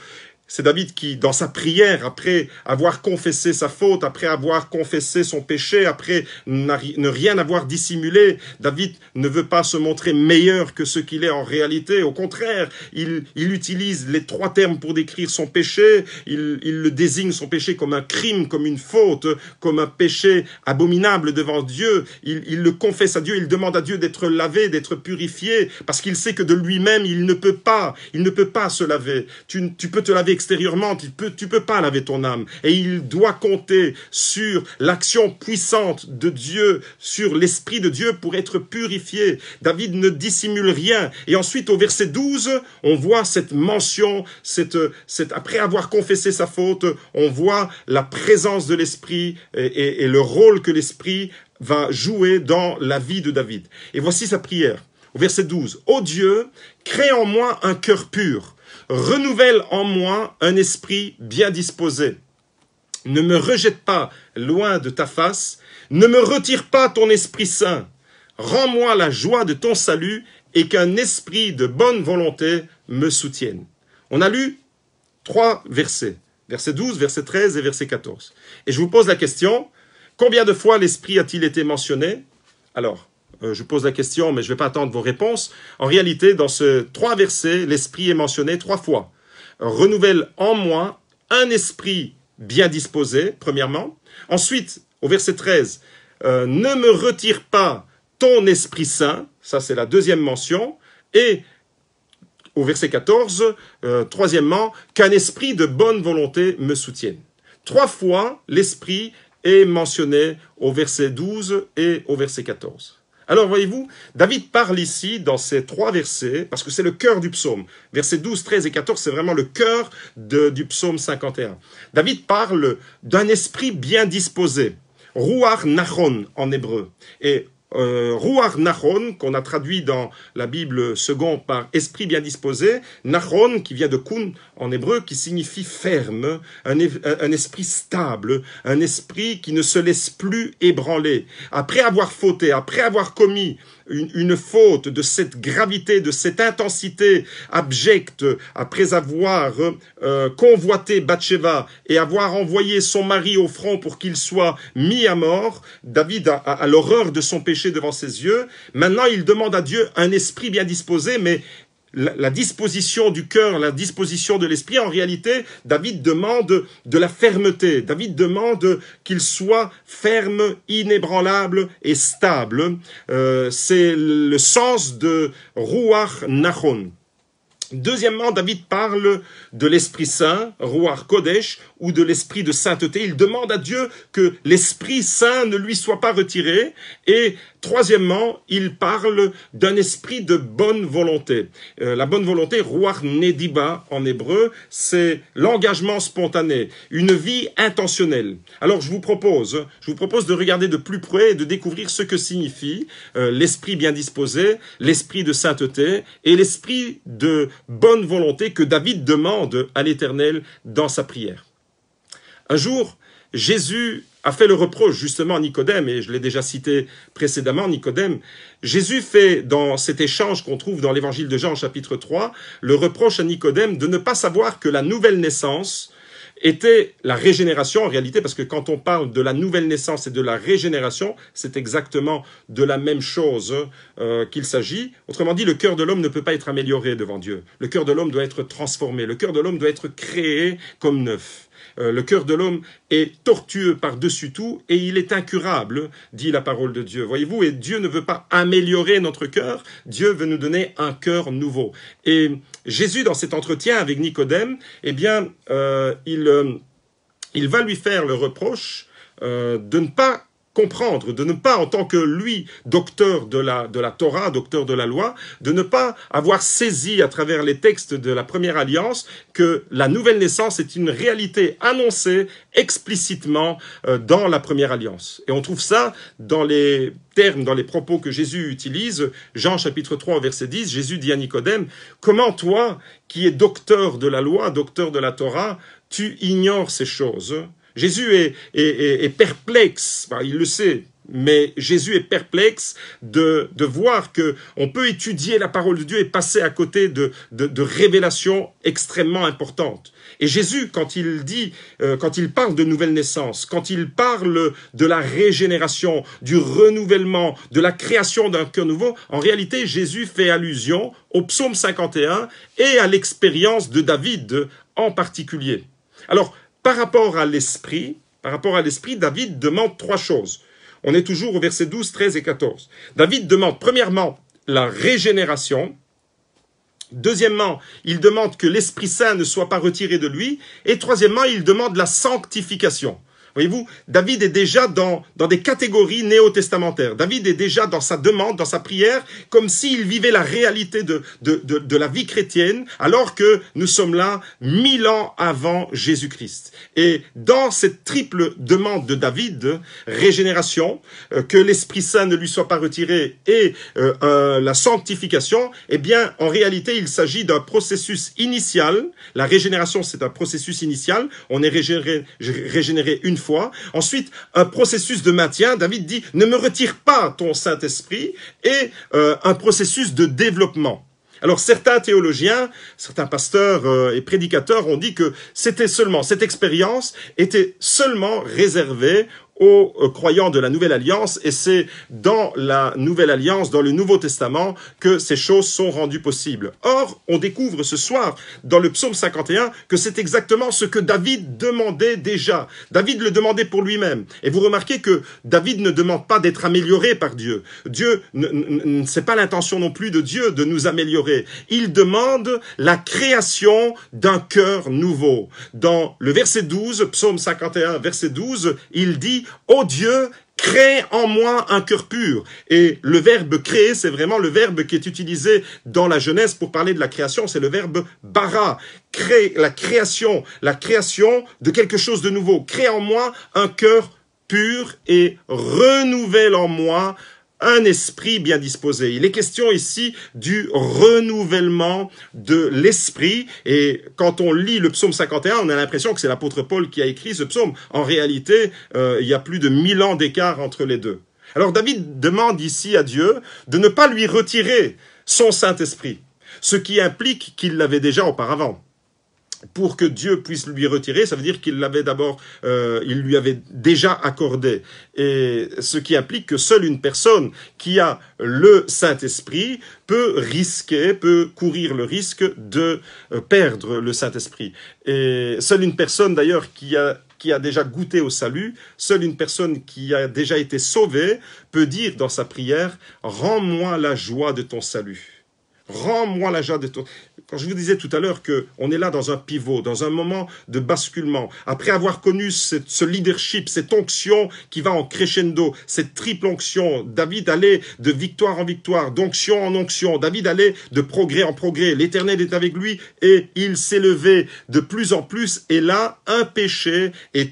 C'est David qui, dans sa prière, après avoir confessé sa faute, après avoir confessé son péché, après ne rien avoir dissimulé, David ne veut pas se montrer meilleur que ce qu'il est en réalité. Au contraire, il, utilise les trois termes pour décrire son péché. Il, le désigne son péché comme un crime, comme une faute, comme un péché abominable devant Dieu. Il, le confesse à Dieu, il demande à Dieu d'être lavé, d'être purifié, parce qu'il sait que de lui-même, il ne peut pas, il ne peut pas se laver. tu peux te laver extérieurement, tu peux, tu peux pas laver ton âme. Et il doit compter sur l'action puissante de Dieu, sur l'Esprit de Dieu pour être purifié. David ne dissimule rien. Et ensuite, au verset 12, on voit cette mention, cette, après avoir confessé sa faute, on voit la présence de l'Esprit et, le rôle que l'Esprit va jouer dans la vie de David. Et voici sa prière. Au verset 12, Ô Dieu, crée en moi un cœur pur renouvelle en moi un esprit bien disposé. Ne me rejette pas loin de ta face, ne me retire pas ton Esprit Saint. Rends-moi la joie de ton salut et qu'un esprit de bonne volonté me soutienne. On a lu trois versets, verset 12, verset 13 et verset 14. Et je vous pose la question, combien de fois l'esprit a-t-il été mentionné Alors, euh, je pose la question, mais je ne vais pas attendre vos réponses. En réalité, dans ces trois versets, l'esprit est mentionné trois fois. Renouvelle en moi un esprit bien disposé, premièrement. Ensuite, au verset 13, euh, ne me retire pas ton esprit saint, ça c'est la deuxième mention. Et au verset 14, euh, troisièmement, qu'un esprit de bonne volonté me soutienne. Trois fois, l'esprit est mentionné au verset 12 et au verset 14. Alors voyez-vous, David parle ici dans ces trois versets, parce que c'est le cœur du psaume. Versets 12, 13 et 14, c'est vraiment le cœur du psaume 51. David parle d'un esprit bien disposé, Ruach Nachon en hébreu. Et euh, Ruach Nachon, qu'on a traduit dans la Bible second par esprit bien disposé, Nachon, qui vient de Kun en hébreu, qui signifie ferme, un esprit stable, un esprit qui ne se laisse plus ébranler. Après avoir fauté, après avoir commis une, faute de cette gravité, de cette intensité abjecte, après avoir euh, convoité Bathsheba et avoir envoyé son mari au front pour qu'il soit mis à mort, David a, a l'horreur de son péché devant ses yeux. Maintenant, il demande à Dieu un esprit bien disposé, mais la, disposition du cœur, la disposition de l'esprit, en réalité, David demande de la fermeté. David demande qu'il soit ferme, inébranlable et stable. Euh, c'est le sens de Ruach Nachon. Deuxièmement, David parle de l'Esprit Saint, Ruach Kodesh, ou de l'esprit de sainteté. Il demande à Dieu que l'esprit saint ne lui soit pas retiré. Et troisièmement, il parle d'un esprit de bonne volonté. Euh, la bonne volonté, roar nediba en hébreu, c'est l'engagement spontané, une vie intentionnelle. Alors je vous propose, je vous propose de regarder de plus près et de découvrir ce que signifie euh, l'esprit bien disposé, l'esprit de sainteté et l'esprit de bonne volonté que David demande à l'Éternel dans sa prière. Un jour, Jésus a fait le reproche justement à Nicodème, et je l'ai déjà cité précédemment, Nicodème. Jésus fait dans cet échange qu'on trouve dans l'évangile de Jean chapitre 3, le reproche à Nicodème de ne pas savoir que la nouvelle naissance était la régénération en réalité, parce que quand on parle de la nouvelle naissance et de la régénération, c'est exactement de la même chose euh, qu'il s'agit. Autrement dit, le cœur de l'homme ne peut pas être amélioré devant Dieu. Le cœur de l'homme doit être transformé. Le cœur de l'homme doit être créé comme neuf. Euh, le cœur de l'homme est tortueux par-dessus tout et il est incurable, dit la parole de Dieu. Voyez-vous, et Dieu ne veut pas améliorer notre cœur, Dieu veut nous donner un cœur nouveau. Et Jésus, dans cet entretien avec Nicodème, eh bien, euh, euh, il va lui faire le reproche de ne pas comprendre, de ne pas, en tant que lui, docteur de la, de la Torah, docteur de la loi, de ne pas avoir saisi à travers les textes de la première alliance que la nouvelle naissance est une réalité annoncée explicitement euh, dans la première alliance. Et on trouve ça dans les termes, dans les propos que Jésus utilise. Jean chapitre 3 verset 10, Jésus dit à Nicodème, comment toi, qui es docteur de la loi, docteur de la Torah, tu ignores ces choses Jésus est, perplexe, bah, il le sait, mais Jésus est perplexe de, voir que on peut étudier la parole de Dieu et passer à côté de, révélations extrêmement importantes. Et Jésus, quand il dit, euh, quand il parle de nouvelle naissance, quand il parle de la régénération, du renouvellement, de la création d'un cœur nouveau, en réalité, Jésus fait allusion au psaume 51 et à l'expérience de David en particulier. Alors, par rapport à l'esprit, par rapport à l'esprit, David demande trois choses. On est toujours au verset 12, 13 et 14. David demande premièrement la régénération. Deuxièmement, il demande que l'Esprit Saint ne soit pas retiré de lui. Et troisièmement, il demande la sanctification. Voyez-vous, David est déjà dans, dans des catégories néo-testamentaires. David est déjà dans sa demande, dans sa prière, comme s'il vivait la réalité de, de, de, de la vie chrétienne, alors que nous sommes là mille ans avant Jésus-Christ. Et dans cette triple demande de David, régénération, euh, que l'Esprit Saint ne lui soit pas retiré, et euh, euh, la sanctification, eh bien, en réalité, il s'agit d'un processus initial. La régénération, c'est un processus initial. On est régénéré, régénéré une fois Ensuite, un processus de maintien. David dit, ne me retire pas ton Saint-Esprit. Et euh, un processus de développement. Alors certains théologiens, certains pasteurs euh, et prédicateurs ont dit que c'était seulement cette expérience était seulement réservée aux euh, croyants de la Nouvelle Alliance, et c'est dans la Nouvelle Alliance, dans le Nouveau Testament, que ces choses sont rendues possibles. Or, on découvre ce soir, dans le psaume 51, que c'est exactement ce que David demandait déjà. David le demandait pour lui-même. Et vous remarquez que David ne demande pas d'être amélioré par Dieu. Dieu, c'est pas l'intention non plus de Dieu de nous améliorer. Il demande la création d'un cœur nouveau. Dans le verset 12, psaume 51, verset 12, il dit Oh « Ô Dieu, crée en moi un cœur pur. Et le verbe créer, c'est vraiment le verbe qui est utilisé dans la Genèse pour parler de la création, c'est le verbe bara. crée la création, la création de quelque chose de nouveau. Crée en moi un cœur pur et renouvelle en moi un esprit bien disposé. Il est question ici du renouvellement de l'esprit. Et quand on lit le psaume 51, on a l'impression que c'est l'apôtre Paul qui a écrit ce psaume. En réalité, euh, il y a plus de mille ans d'écart entre les deux. Alors David demande ici à Dieu de ne pas lui retirer son Saint-Esprit, ce qui implique qu'il l'avait déjà auparavant pour que Dieu puisse lui retirer, ça veut dire qu'il l'avait d'abord, euh, il lui avait déjà accordé. Et ce qui implique que seule une personne qui a le Saint-Esprit peut risquer, peut courir le risque de euh, perdre le Saint-Esprit. Et seule une personne d'ailleurs qui a qui a déjà goûté au salut, seule une personne qui a déjà été sauvée peut dire dans sa prière, rends-moi la joie de ton salut. Rends-moi la joie de ton je vous disais tout à l'heure qu'on est là dans un pivot, dans un moment de basculement, après avoir connu ce leadership, cette onction qui va en crescendo, cette triple onction, David allait de victoire en victoire, d'onction en onction, David allait de progrès en progrès, l'Éternel est avec lui et il s'élevait de plus en plus et là, un péché et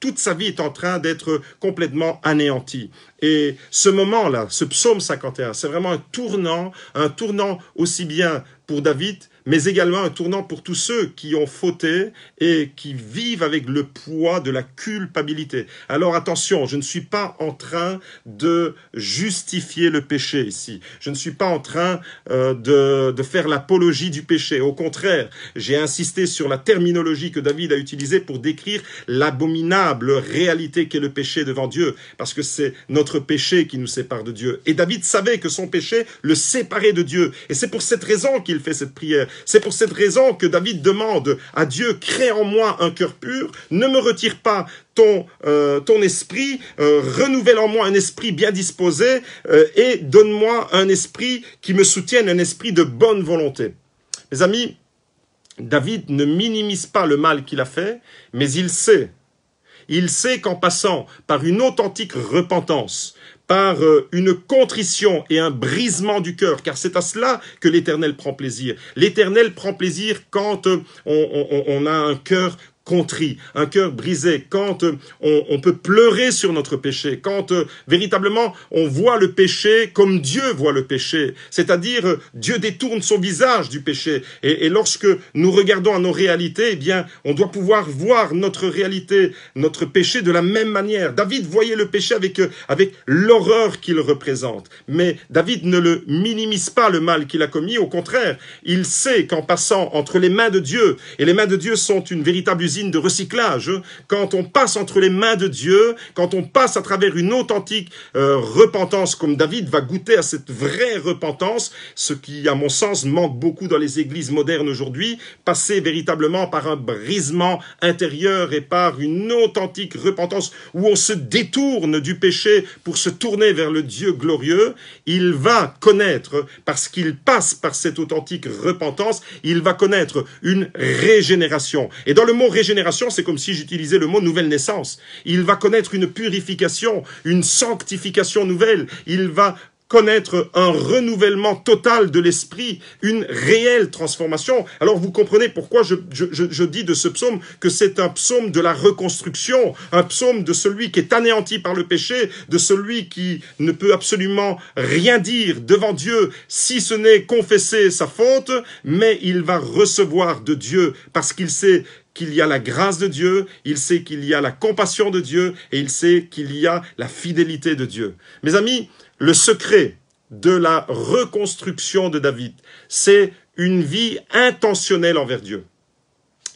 toute sa vie est en train d'être complètement anéantie. Et ce moment-là, ce psaume 51, c'est vraiment un tournant, un tournant aussi bien pour David, mais également un tournant pour tous ceux qui ont fauté et qui vivent avec le poids de la culpabilité. Alors attention, je ne suis pas en train de justifier le péché ici. Je ne suis pas en train euh, de, de faire l'apologie du péché. Au contraire, j'ai insisté sur la terminologie que David a utilisée pour décrire l'abominable réalité qu'est le péché devant Dieu, parce que c'est notre péché qui nous sépare de Dieu. Et David savait que son péché le séparait de Dieu. Et c'est pour cette raison qu'il fait cette prière. C'est pour cette raison que David demande à Dieu, crée en moi un cœur pur, ne me retire pas ton, euh, esprit, euh, renouvelle en moi un esprit bien disposé euh, et donne-moi un esprit qui me soutienne, un esprit de bonne volonté. Mes amis, David ne minimise pas le mal qu'il a fait, mais il sait. Il sait qu'en passant par une authentique repentance, par euh, une contrition et un brisement du cœur, car c'est à cela que l'Éternel prend plaisir. L'Éternel prend plaisir quand euh, on, a un cœur contrit, un cœur brisé, quand euh, on, peut pleurer sur notre péché, quand euh, véritablement on voit le péché comme Dieu voit le péché, c'est-à-dire euh, Dieu détourne son visage du péché. Et, lorsque nous regardons à nos réalités, eh bien, on doit pouvoir voir notre réalité, notre péché de la même manière. David voyait le péché avec, avec l'horreur qu'il représente, mais David ne le minimise pas le mal qu'il a commis, au contraire, il sait qu'en passant entre les mains de Dieu, et les mains de Dieu sont une véritable usine, de recyclage, hein. quand on passe entre les mains de Dieu, quand on passe à travers une authentique euh, repentance, comme David va goûter à cette vraie repentance, ce qui, à mon sens, manque beaucoup dans les églises modernes aujourd'hui, passer véritablement par un brisement intérieur et par une authentique repentance où on se détourne du péché pour se tourner vers le Dieu glorieux, il va connaître, parce qu'il passe par cette authentique repentance, il va connaître une régénération. Et dans le mot régénération, c'est comme si j'utilisais le mot nouvelle naissance. Il va connaître une purification, une sanctification nouvelle. Il va connaître un renouvellement total de l'esprit, une réelle transformation. Alors vous comprenez pourquoi je, dis de ce psaume que c'est un psaume de la reconstruction, un psaume de celui qui est anéanti par le péché, de celui qui ne peut absolument rien dire devant Dieu, si ce n'est confesser sa faute, mais il va recevoir de Dieu parce qu'il s'est qu'il y a la grâce de Dieu, il sait qu'il y a la compassion de Dieu et il sait qu'il y a la fidélité de Dieu. Mes amis, le secret de la reconstruction de David, c'est une vie intentionnelle envers Dieu.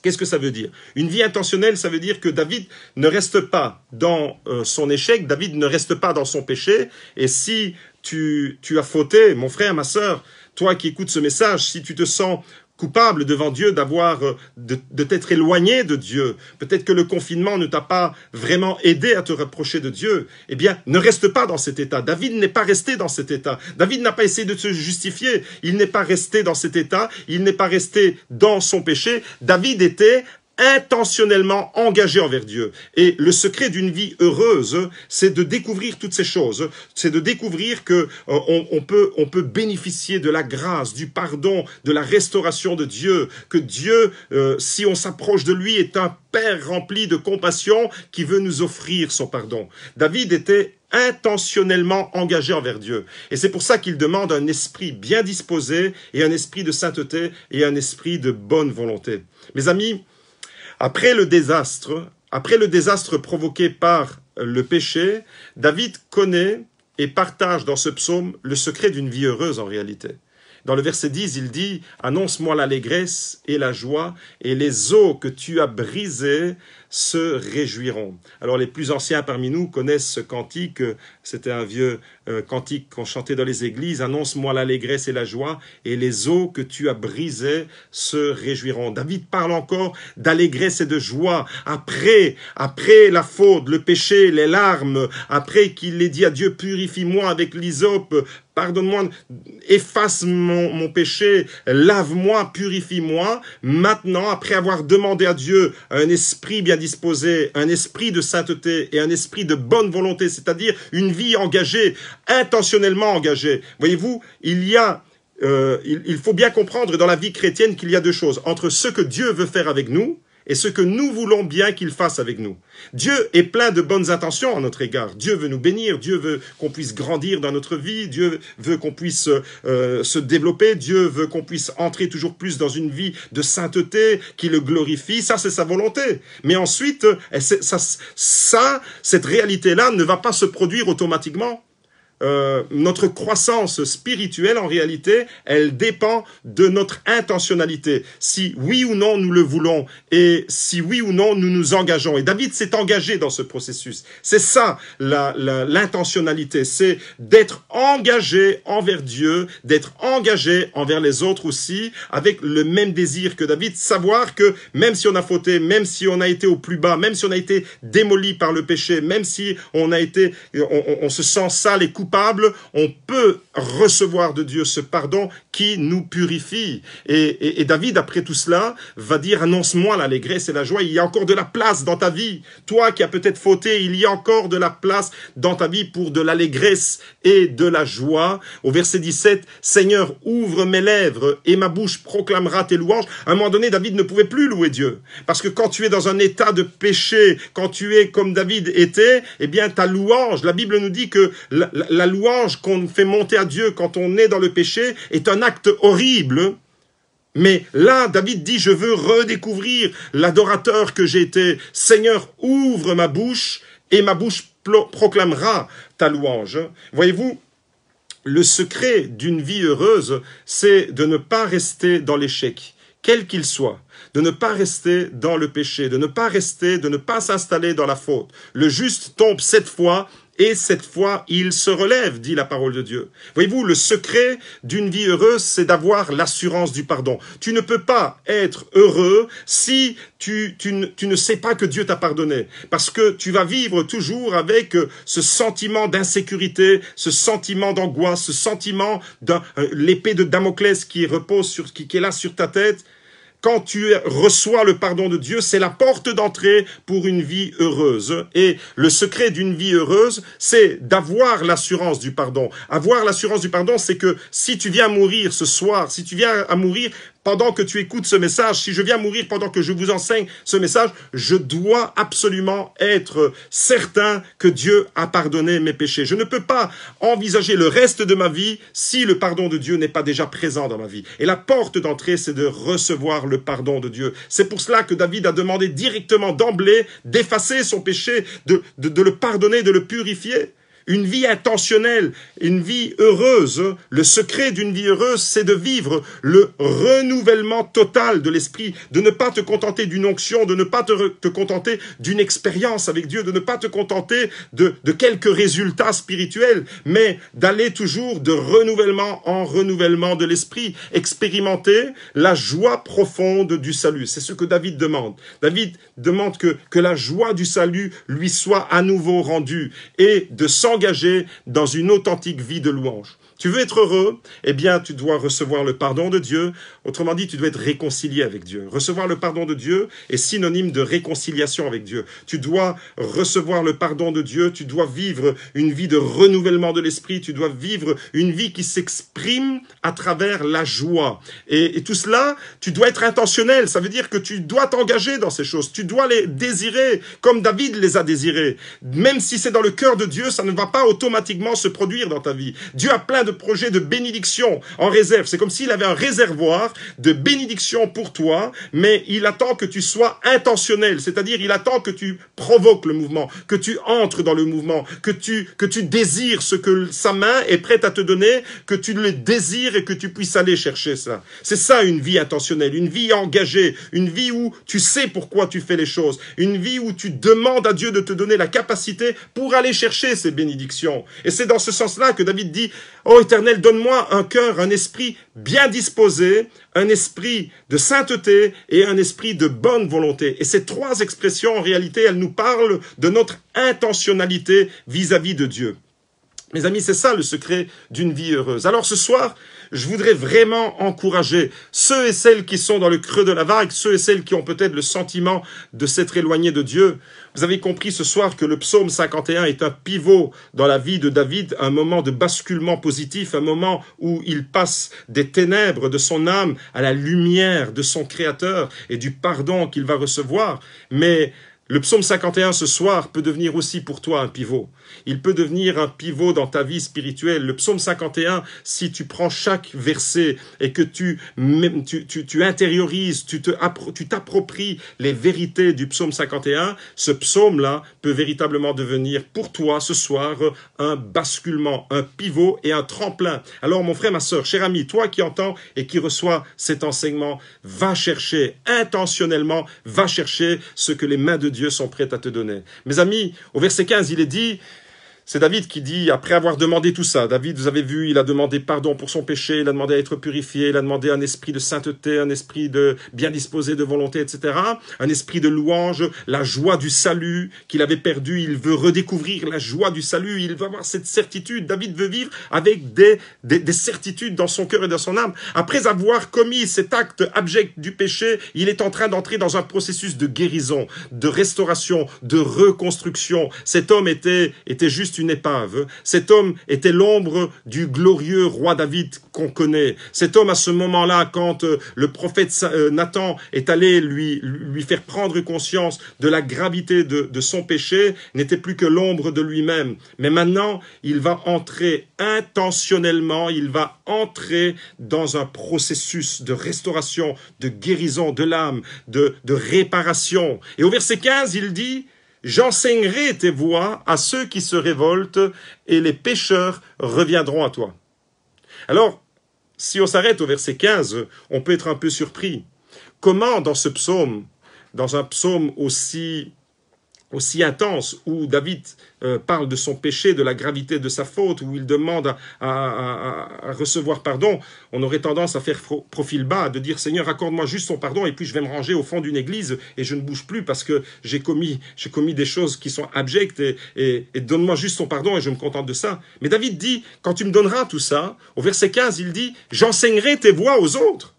Qu'est-ce que ça veut dire Une vie intentionnelle, ça veut dire que David ne reste pas dans euh, son échec, David ne reste pas dans son péché, et si tu, as fauté, mon frère, ma sœur, toi qui écoutes ce message, si tu te sens coupable devant Dieu d'avoir, euh, de, de t'être éloigné de Dieu. Peut-être que le confinement ne t'a pas vraiment aidé à te rapprocher de Dieu. Eh bien, ne reste pas dans cet état. David n'est pas resté dans cet état. David n'a pas essayé de se justifier. Il n'est pas resté dans cet état. Il n'est pas resté dans son péché. David était intentionnellement engagé envers Dieu. Et le secret d'une vie heureuse, c'est de découvrir toutes ces choses, c'est de découvrir que euh, on, peut bénéficier de la grâce, du pardon, de la restauration de Dieu, que Dieu, euh, si on s'approche de lui, est un Père rempli de compassion qui veut nous offrir son pardon. David était intentionnellement engagé envers Dieu. Et c'est pour ça qu'il demande un esprit bien disposé et un esprit de sainteté et un esprit de bonne volonté. Mes amis, après le désastre, après le désastre provoqué par euh, le péché, David connaît et partage dans ce psaume le secret d'une vie heureuse en réalité. Dans le verset 10, il dit Annonce-moi l'allégresse et la joie, et les eaux que tu as brisées se réjouiront. Alors, les plus anciens parmi nous connaissent ce cantique. Euh, c'était un vieux euh, cantiques ont chantait dans les églises, annonce-moi l'allégresse et la joie, et les eaux que tu as brisées se réjouiront. David parle encore d'allégresse et de joie après, après la faute, le péché, les larmes, après qu'il ait dit à Dieu, purifie-moi avec l'hysope, pardonne-moi, efface mon, mon péché, lave-moi, purifie-moi. Maintenant, après avoir demandé à Dieu un esprit bien disposé, un esprit de sainteté et un esprit de bonne volonté, c'est-à-dire une vie engagée, intentionnellement engagé. Voyez-vous, il y a, euh, il, faut bien comprendre dans la vie chrétienne qu'il y a deux choses entre ce que Dieu veut faire avec nous et ce que nous voulons bien qu'il fasse avec nous. Dieu est plein de bonnes intentions à notre égard. Dieu veut nous bénir, Dieu veut qu'on puisse grandir dans notre vie, Dieu veut qu'on puisse euh, se développer, Dieu veut qu'on puisse entrer toujours plus dans une vie de sainteté qui le glorifie, ça c'est sa volonté. Mais ensuite, euh, ça, ça cette réalité-là ne va pas se produire automatiquement. Euh, notre croissance spirituelle, en réalité, elle dépend de notre intentionnalité. Si oui ou non nous le voulons et si oui ou non nous nous engageons. Et David s'est engagé dans ce processus. C'est ça l'intentionnalité, c'est d'être engagé envers Dieu, d'être engagé envers les autres aussi, avec le même désir que David, savoir que même si on a fauté, même si on a été au plus bas, même si on a été démoli par le péché, même si on a été, on, on, se sent sale et coupable, on peut recevoir de Dieu ce pardon qui nous purifie. Et, David, après tout cela, va dire, annonce-moi l'allégresse et la joie, il y a encore de la place dans ta vie. Toi qui as peut-être fauté, il y a encore de la place dans ta vie pour de l'allégresse et de la joie. Au verset 17, Seigneur, ouvre mes lèvres et ma bouche proclamera tes louanges. À un moment donné, David ne pouvait plus louer Dieu. Parce que quand tu es dans un état de péché, quand tu es comme David était, eh bien ta louange, la Bible nous dit que la louange qu'on fait monter à Dieu quand on est dans le péché est un acte horrible. Mais là, David dit, je veux redécouvrir l'adorateur que j'ai été. Seigneur, ouvre ma bouche et ma bouche proclamera ta louange. Voyez-vous, le secret d'une vie heureuse, c'est de ne pas rester dans l'échec, quel qu'il soit, de ne pas rester dans le péché, de ne pas rester, de ne pas s'installer dans la faute. Le juste tombe sept fois, et cette fois il se relève, dit la parole de Dieu. Voyez-vous, le secret d'une vie heureuse, c'est d'avoir l'assurance du pardon. Tu ne peux pas être heureux si tu, tu, ne, sais pas que Dieu t'a pardonné, parce que tu vas vivre toujours avec euh, ce sentiment d'insécurité, ce sentiment d'angoisse, ce sentiment de euh, l'épée de Damoclès qui repose sur, qui est là sur ta tête, quand tu reçois le pardon de Dieu, c'est la porte d'entrée pour une vie heureuse. Et le secret d'une vie heureuse, c'est d'avoir l'assurance du pardon. Avoir l'assurance du pardon, c'est que si tu viens mourir ce soir, si tu viens à mourir, pendant que tu écoutes ce message, si je viens mourir pendant que je vous enseigne ce message, je dois absolument être certain que Dieu a pardonné mes péchés. Je ne peux pas envisager le reste de ma vie si le pardon de Dieu n'est pas déjà présent dans ma vie. Et la porte d'entrée, c'est de recevoir le pardon de Dieu. C'est pour cela que David a demandé directement d'emblée d'effacer son péché, de, de le pardonner, de le purifier une vie intentionnelle, une vie heureuse. Le secret d'une vie heureuse, c'est de vivre le renouvellement total de l'esprit, de ne pas te contenter d'une onction, de ne pas te, contenter d'une expérience avec Dieu, de ne pas te contenter de, de quelques résultats spirituels, mais d'aller toujours de renouvellement en renouvellement de l'esprit, expérimenter la joie profonde du salut. C'est ce que David demande. David demande que, que la joie du salut lui soit à nouveau rendue et de s'en engagé dans une authentique vie de louange. Tu veux être heureux Eh bien, tu dois recevoir le pardon de Dieu. Autrement dit, tu dois être réconcilié avec Dieu. Recevoir le pardon de Dieu est synonyme de réconciliation avec Dieu. Tu dois recevoir le pardon de Dieu. Tu dois vivre une vie de renouvellement de l'esprit. Tu dois vivre une vie qui s'exprime à travers la joie. Et, tout cela, tu dois être intentionnel. Ça veut dire que tu dois t'engager dans ces choses. Tu dois les désirer comme David les a désirés. Même si c'est dans le cœur de Dieu, ça ne va pas automatiquement se produire dans ta vie. Dieu a plein de projet de bénédiction en réserve. C'est comme s'il avait un réservoir de bénédiction pour toi, mais il attend que tu sois intentionnel, c'est-à-dire il attend que tu provoques le mouvement, que tu entres dans le mouvement, que tu, que tu désires ce que sa main est prête à te donner, que tu le désires et que tu puisses aller chercher ça. C'est ça une vie intentionnelle, une vie engagée, une vie où tu sais pourquoi tu fais les choses, une vie où tu demandes à Dieu de te donner la capacité pour aller chercher ces bénédictions. Et c'est dans ce sens-là que David dit, oh, éternel, donne-moi un cœur, un esprit bien disposé, un esprit de sainteté et un esprit de bonne volonté. Et ces trois expressions, en réalité, elles nous parlent de notre intentionnalité vis-à-vis -vis de Dieu. Mes amis, c'est ça le secret d'une vie heureuse. Alors ce soir, je voudrais vraiment encourager ceux et celles qui sont dans le creux de la vague, ceux et celles qui ont peut-être le sentiment de s'être éloignés de Dieu. Vous avez compris ce soir que le psaume 51 est un pivot dans la vie de David, un moment de basculement positif, un moment où il passe des ténèbres de son âme à la lumière de son Créateur et du pardon qu'il va recevoir. Mais le psaume 51 ce soir peut devenir aussi pour toi un pivot. Il peut devenir un pivot dans ta vie spirituelle. Le psaume 51, si tu prends chaque verset et que tu, tu, tu, intériorises, tu t'appropries les vérités du psaume 51, ce psaume-là peut véritablement devenir pour toi ce soir un basculement, un pivot et un tremplin. Alors mon frère, ma soeur cher ami, toi qui entends et qui reçois cet enseignement, va chercher intentionnellement, va chercher ce que les mains de Dieu sont prêts à te donner. Mes amis, au verset 15, il est dit, c'est David qui dit, après avoir demandé tout ça, David, vous avez vu, il a demandé pardon pour son péché, il a demandé à être purifié, il a demandé un esprit de sainteté, un esprit de bien disposé, de volonté, etc. Un esprit de louange, la joie du salut qu'il avait perdu, il veut redécouvrir la joie du salut, il veut avoir cette certitude. David veut vivre avec des, des, des certitudes dans son cœur et dans son âme. Après avoir commis cet acte abject du péché, il est en train d'entrer dans un processus de guérison, de restauration, de reconstruction. Cet homme était, était juste une épave. Cet homme était l'ombre du glorieux roi David qu'on connaît. Cet homme, à ce moment-là, quand euh, le prophète euh, Nathan est allé lui, lui faire prendre conscience de la gravité de, son péché, n'était plus que l'ombre de lui-même. Mais maintenant, il va entrer intentionnellement, il va entrer dans un processus de restauration, de guérison de l'âme, de, de réparation. Et au verset 15, il dit, J'enseignerai tes voix à ceux qui se révoltent, et les pécheurs reviendront à toi. Alors, si on s'arrête au verset 15, on peut être un peu surpris. Comment dans ce psaume, dans un psaume aussi aussi intense, où David euh, parle de son péché, de la gravité de sa faute, où il demande à, recevoir pardon, on aurait tendance à faire profil bas, de dire Seigneur, accorde-moi juste son pardon, et puis je vais me ranger au fond d'une église et je ne bouge plus parce que j'ai commis, j'ai commis des choses qui sont abjectes, et, donne-moi juste son pardon et je me contente de ça. Mais David dit, quand tu me donneras tout ça, au verset 15, il dit, j'enseignerai tes voies aux autres.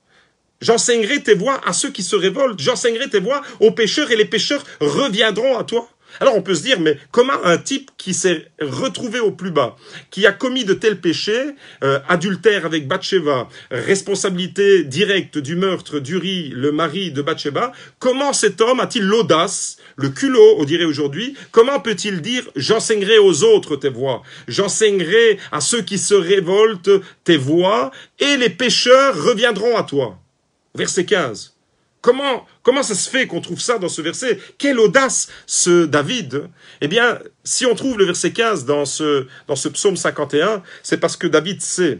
J'enseignerai tes voix à ceux qui se révoltent. J'enseignerai tes voix aux pécheurs et les pécheurs reviendront à toi. Alors on peut se dire, mais comment un type qui s'est retrouvé au plus bas, qui a commis de tels péchés, euh, adultère avec Bathsheba, responsabilité directe du meurtre d'Uri, le mari de Bathsheba, comment cet homme a-t-il l'audace, le culot, on dirait aujourd'hui, comment peut-il dire, j'enseignerai aux autres tes voix, j'enseignerai à ceux qui se révoltent tes voix et les pécheurs reviendront à toi verset 15. Comment, comment ça se fait qu'on trouve ça dans ce verset Quelle audace ce David Eh bien, si on trouve le verset 15 dans ce, dans ce psaume 51, c'est parce que David sait,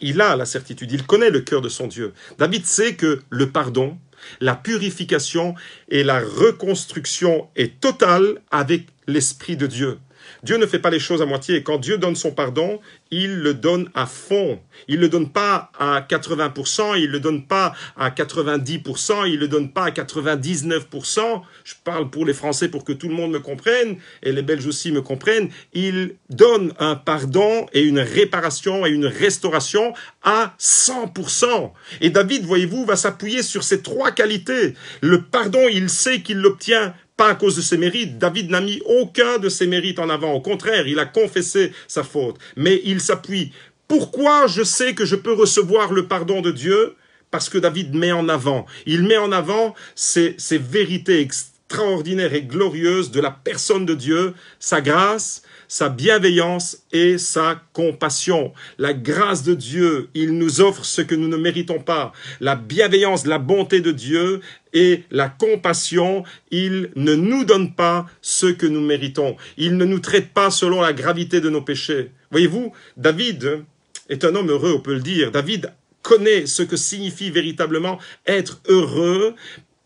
il a la certitude, il connaît le cœur de son Dieu. David sait que le pardon, la purification et la reconstruction est totale avec l'Esprit de Dieu. Dieu ne fait pas les choses à moitié. Quand Dieu donne son pardon, il le donne à fond. Il ne le donne pas à 80%, il ne le donne pas à 90%, il ne le donne pas à 99%. Je parle pour les Français pour que tout le monde me comprenne, et les Belges aussi me comprennent. Il donne un pardon et une réparation et une restauration à 100%. Et David, voyez-vous, va s'appuyer sur ces trois qualités. Le pardon, il sait qu'il l'obtient pas à cause de ses mérites. David n'a mis aucun de ses mérites en avant. Au contraire, il a confessé sa faute. Mais il s'appuie. Pourquoi je sais que je peux recevoir le pardon de Dieu Parce que David met en avant. Il met en avant ces, ces vérités extraordinaires et glorieuses de la personne de Dieu, sa grâce, sa bienveillance et sa compassion. La grâce de Dieu, il nous offre ce que nous ne méritons pas. La bienveillance, la bonté de Dieu et la compassion, il ne nous donne pas ce que nous méritons. Il ne nous traite pas selon la gravité de nos péchés. Voyez-vous, David est un homme heureux, on peut le dire. David connaît ce que signifie véritablement être heureux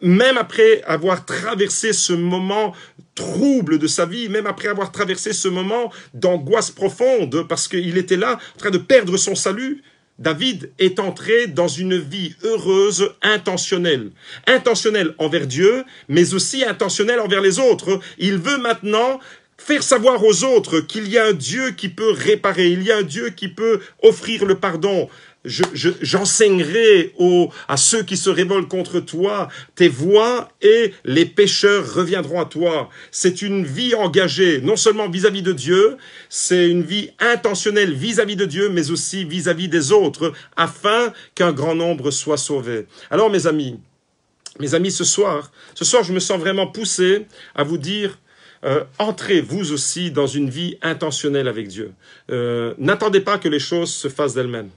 même après avoir traversé ce moment trouble de sa vie, même après avoir traversé ce moment d'angoisse profonde, parce qu'il était là, en train de perdre son salut, David est entré dans une vie heureuse intentionnelle. Intentionnelle envers Dieu, mais aussi intentionnelle envers les autres. Il veut maintenant faire savoir aux autres qu'il y a un Dieu qui peut réparer, il y a un Dieu qui peut offrir le pardon j'enseignerai je, à ceux qui se révoltent contre toi tes voix et les pécheurs reviendront à toi. C'est une vie engagée, non seulement vis-à-vis de Dieu, c'est une vie intentionnelle vis-à-vis de Dieu, mais aussi vis-à-vis des autres, afin qu'un grand nombre soit sauvé. Alors mes amis, mes amis, ce soir, ce soir, je me sens vraiment poussé à vous dire, euh, entrez vous aussi dans une vie intentionnelle avec Dieu. Euh, n'attendez pas que les choses se fassent d'elles-mêmes.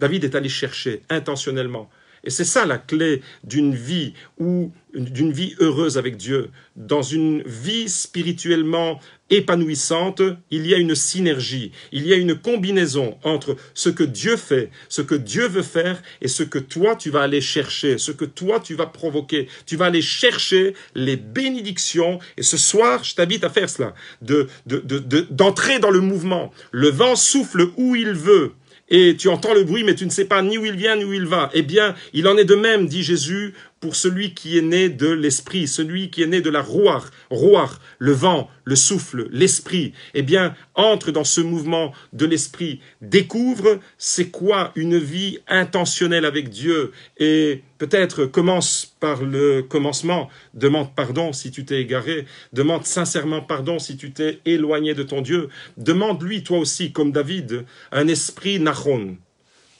David est allé chercher intentionnellement. Et c'est ça la clé d'une vie ou d'une vie heureuse avec Dieu. Dans une vie spirituellement épanouissante, il y a une synergie, il y a une combinaison entre ce que Dieu fait, ce que Dieu veut faire et ce que toi tu vas aller chercher, ce que toi tu vas provoquer. Tu vas aller chercher les bénédictions et ce soir, je t'invite à faire cela, d'entrer de, de, dans le mouvement. Le vent souffle où il veut et tu entends le bruit, mais tu ne sais pas ni où il vient ni où il va. Eh bien, il en est de même, dit Jésus, pour celui qui est né de l'esprit, celui qui est né de la roire, roire, le vent, le souffle, l'esprit. Eh bien, entre dans ce mouvement de l'esprit, découvre c'est quoi une vie intentionnelle avec Dieu et Peut-être commence par le commencement, demande pardon si tu t'es égaré, demande sincèrement pardon si tu t'es éloigné de ton Dieu, demande-lui toi aussi, comme David, un esprit nachon,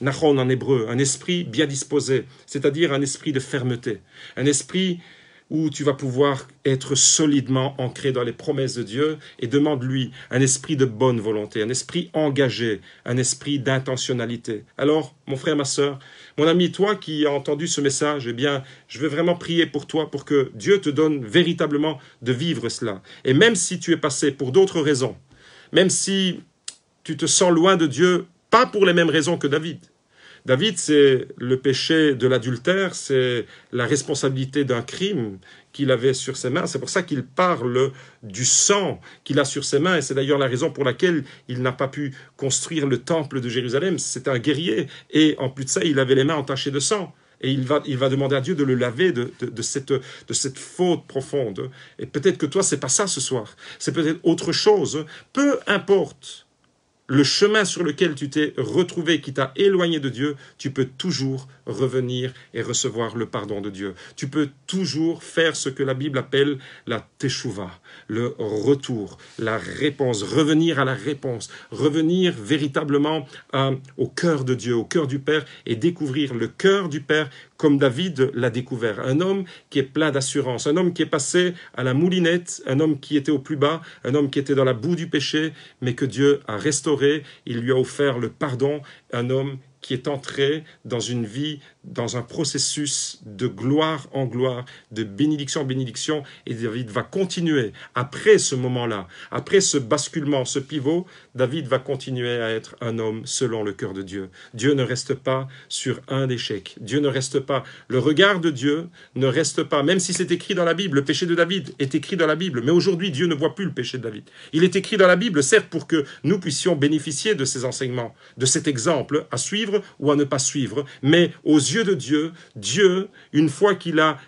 nachon en hébreu, un esprit bien disposé, c'est-à-dire un esprit de fermeté, un esprit où tu vas pouvoir être solidement ancré dans les promesses de Dieu et demande-lui un esprit de bonne volonté, un esprit engagé, un esprit d'intentionnalité. Alors, mon frère, ma sœur, mon ami, toi qui as entendu ce message, eh bien, je veux vraiment prier pour toi pour que Dieu te donne véritablement de vivre cela. Et même si tu es passé pour d'autres raisons, même si tu te sens loin de Dieu, pas pour les mêmes raisons que David, David, c'est le péché de l'adultère, c'est la responsabilité d'un crime qu'il avait sur ses mains. C'est pour ça qu'il parle du sang qu'il a sur ses mains. Et c'est d'ailleurs la raison pour laquelle il n'a pas pu construire le temple de Jérusalem. C'est un guerrier. Et en plus de ça, il avait les mains entachées de sang. Et il va, demander à Dieu de le laver de, cette, de cette faute profonde. Et peut-être que toi, c'est pas ça ce soir. C'est peut-être autre chose. Peu importe le chemin sur lequel tu t'es retrouvé, qui t'a éloigné de Dieu, tu peux toujours revenir et recevoir le pardon de Dieu. Tu peux toujours faire ce que la Bible appelle la teshuvah, le retour, la réponse, revenir à la réponse, revenir véritablement euh, au cœur de Dieu, au cœur du Père et découvrir le cœur du Père comme David l'a découvert. Un homme qui est plein d'assurance, un homme qui est passé à la moulinette, un homme qui était au plus bas, un homme qui était dans la boue du péché, mais que Dieu a restauré, il lui a offert le pardon, un homme qui est entré dans une vie dans un processus de gloire en gloire, de bénédiction en bénédiction, et David va continuer, après ce moment-là, après ce basculement, ce pivot, David va continuer à être un homme selon le cœur de Dieu. Dieu ne reste pas sur un échec, Dieu ne reste pas, le regard de Dieu ne reste pas, même si c'est écrit dans la Bible, le péché de David est écrit dans la Bible, mais aujourd'hui Dieu ne voit plus le péché de David. Il est écrit dans la Bible, certes, pour que nous puissions bénéficier de ces enseignements, de cet exemple à suivre ou à ne pas suivre, mais aux yeux de Dieu, Dieu, une fois qu'il a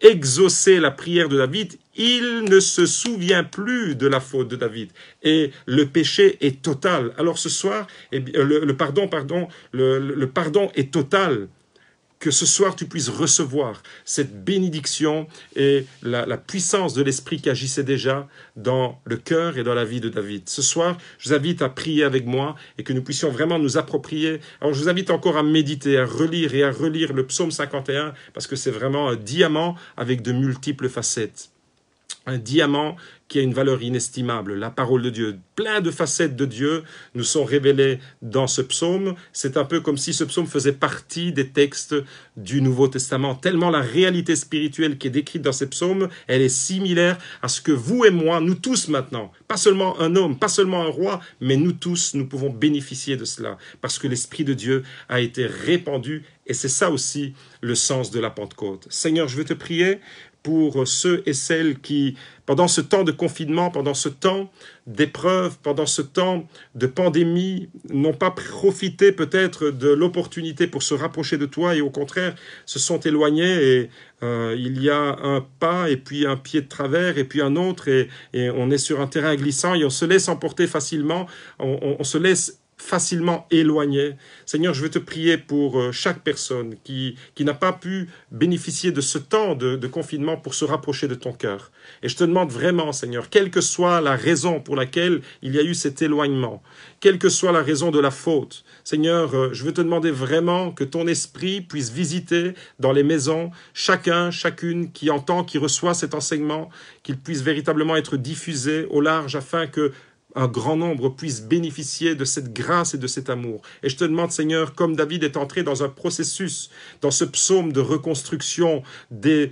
exaucé la prière de David, il ne se souvient plus de la faute de David et le péché est total. Alors ce soir, eh le, pardon, pardon, le pardon est total que ce soir tu puisses recevoir cette bénédiction et la, puissance de l'Esprit qui agissait déjà dans le cœur et dans la vie de David. Ce soir, je vous invite à prier avec moi et que nous puissions vraiment nous approprier. Alors je vous invite encore à méditer, à relire et à relire le psaume 51 parce que c'est vraiment un diamant avec de multiples facettes un diamant qui a une valeur inestimable. La parole de Dieu, plein de facettes de Dieu nous sont révélées dans ce psaume. C'est un peu comme si ce psaume faisait partie des textes du Nouveau Testament, tellement la réalité spirituelle qui est décrite dans ce psaume, elle est similaire à ce que vous et moi, nous tous maintenant, pas seulement un homme, pas seulement un roi, mais nous tous, nous pouvons bénéficier de cela, parce que l'Esprit de Dieu a été répandu et c'est ça aussi le sens de la Pentecôte. Seigneur, je veux te prier pour ceux et celles qui, pendant ce temps de confinement, pendant ce temps d'épreuve, pendant ce temps de pandémie, n'ont pas profité peut-être de l'opportunité pour se rapprocher de toi et au contraire se sont éloignés et euh, il y a un pas et puis un pied de travers et puis un autre et, on est sur un terrain glissant et on se laisse emporter facilement, on, on se laisse facilement éloigné. Seigneur, je veux te prier pour euh, chaque personne qui, qui n'a pas pu bénéficier de ce temps de, de, confinement pour se rapprocher de ton cœur. Et je te demande vraiment, Seigneur, quelle que soit la raison pour laquelle il y a eu cet éloignement, quelle que soit la raison de la faute, Seigneur, euh, je veux te demander vraiment que ton esprit puisse visiter dans les maisons chacun, chacune qui entend, qui reçoit cet enseignement, qu'il puisse véritablement être diffusé au large afin que un grand nombre puisse bénéficier de cette grâce et de cet amour. Et je te demande, Seigneur, comme David est entré dans un processus, dans ce psaume de reconstruction, de,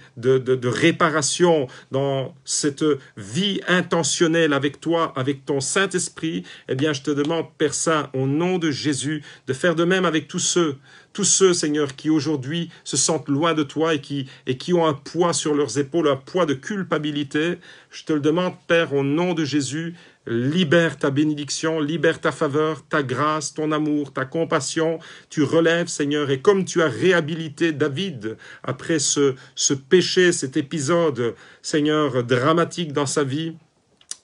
réparation, dans cette vie intentionnelle avec toi, avec ton Saint-Esprit, eh bien, je te demande, Père Saint, au nom de Jésus, de faire de même avec tous ceux, tous ceux, Seigneur, qui aujourd'hui se sentent loin de toi et qui ont un poids sur leurs épaules, un poids de culpabilité. Je te le demande, Père, au nom de Jésus, libère ta bénédiction, libère ta faveur, ta grâce, ton amour, ta compassion. Tu relèves, Seigneur, et comme tu as réhabilité David après ce, ce péché, cet épisode, Seigneur, dramatique dans sa vie,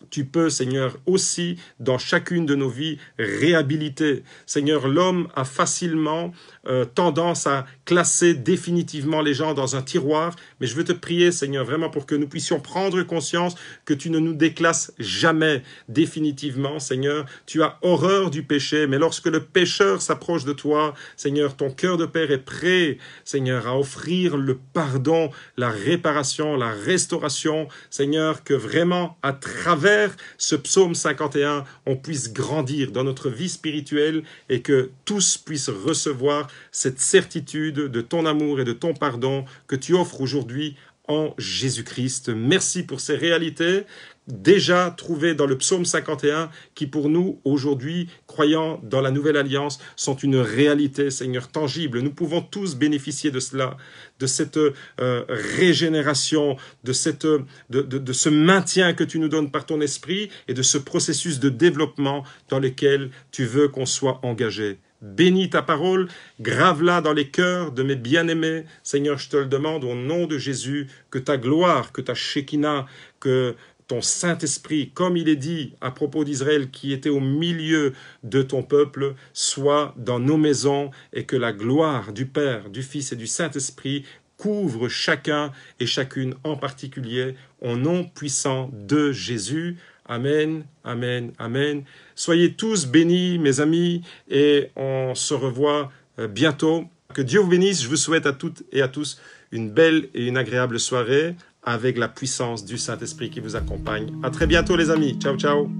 tu peux, Seigneur, aussi dans chacune de nos vies réhabiliter. Seigneur, l'homme a facilement euh, tendance à classer définitivement les gens dans un tiroir, mais je veux te prier, Seigneur, vraiment pour que nous puissions prendre conscience que tu ne nous déclasses jamais définitivement, Seigneur. Tu as horreur du péché, mais lorsque le pécheur s'approche de toi, Seigneur, ton cœur de Père est prêt, Seigneur, à offrir le pardon, la réparation, la restauration, Seigneur, que vraiment à travers ce psaume 51, on puisse grandir dans notre vie spirituelle et que tous puissent recevoir cette certitude de ton amour et de ton pardon que tu offres aujourd'hui en Jésus-Christ. Merci pour ces réalités déjà trouvés dans le psaume 51 qui pour nous aujourd'hui, croyant dans la nouvelle alliance, sont une réalité, Seigneur, tangible. Nous pouvons tous bénéficier de cela, de cette euh, régénération, de, cette, euh, de, de, de, ce maintien que tu nous donnes par ton esprit et de ce processus de développement dans lequel tu veux qu'on soit engagé. Bénis ta parole, grave-la dans les cœurs de mes bien-aimés. Seigneur, je te le demande au nom de Jésus, que ta gloire, que ta Shekinah, que ton Saint-Esprit, comme il est dit à propos d'Israël qui était au milieu de ton peuple, soit dans nos maisons, et que la gloire du Père, du Fils et du Saint-Esprit couvre chacun et chacune en particulier, au nom puissant de Jésus. Amen, amen, amen. Soyez tous bénis, mes amis, et on se revoit euh, bientôt. Que Dieu vous bénisse. Je vous souhaite à toutes et à tous une belle et une agréable soirée avec la puissance du Saint-Esprit qui vous accompagne. À très bientôt les amis. Ciao ciao.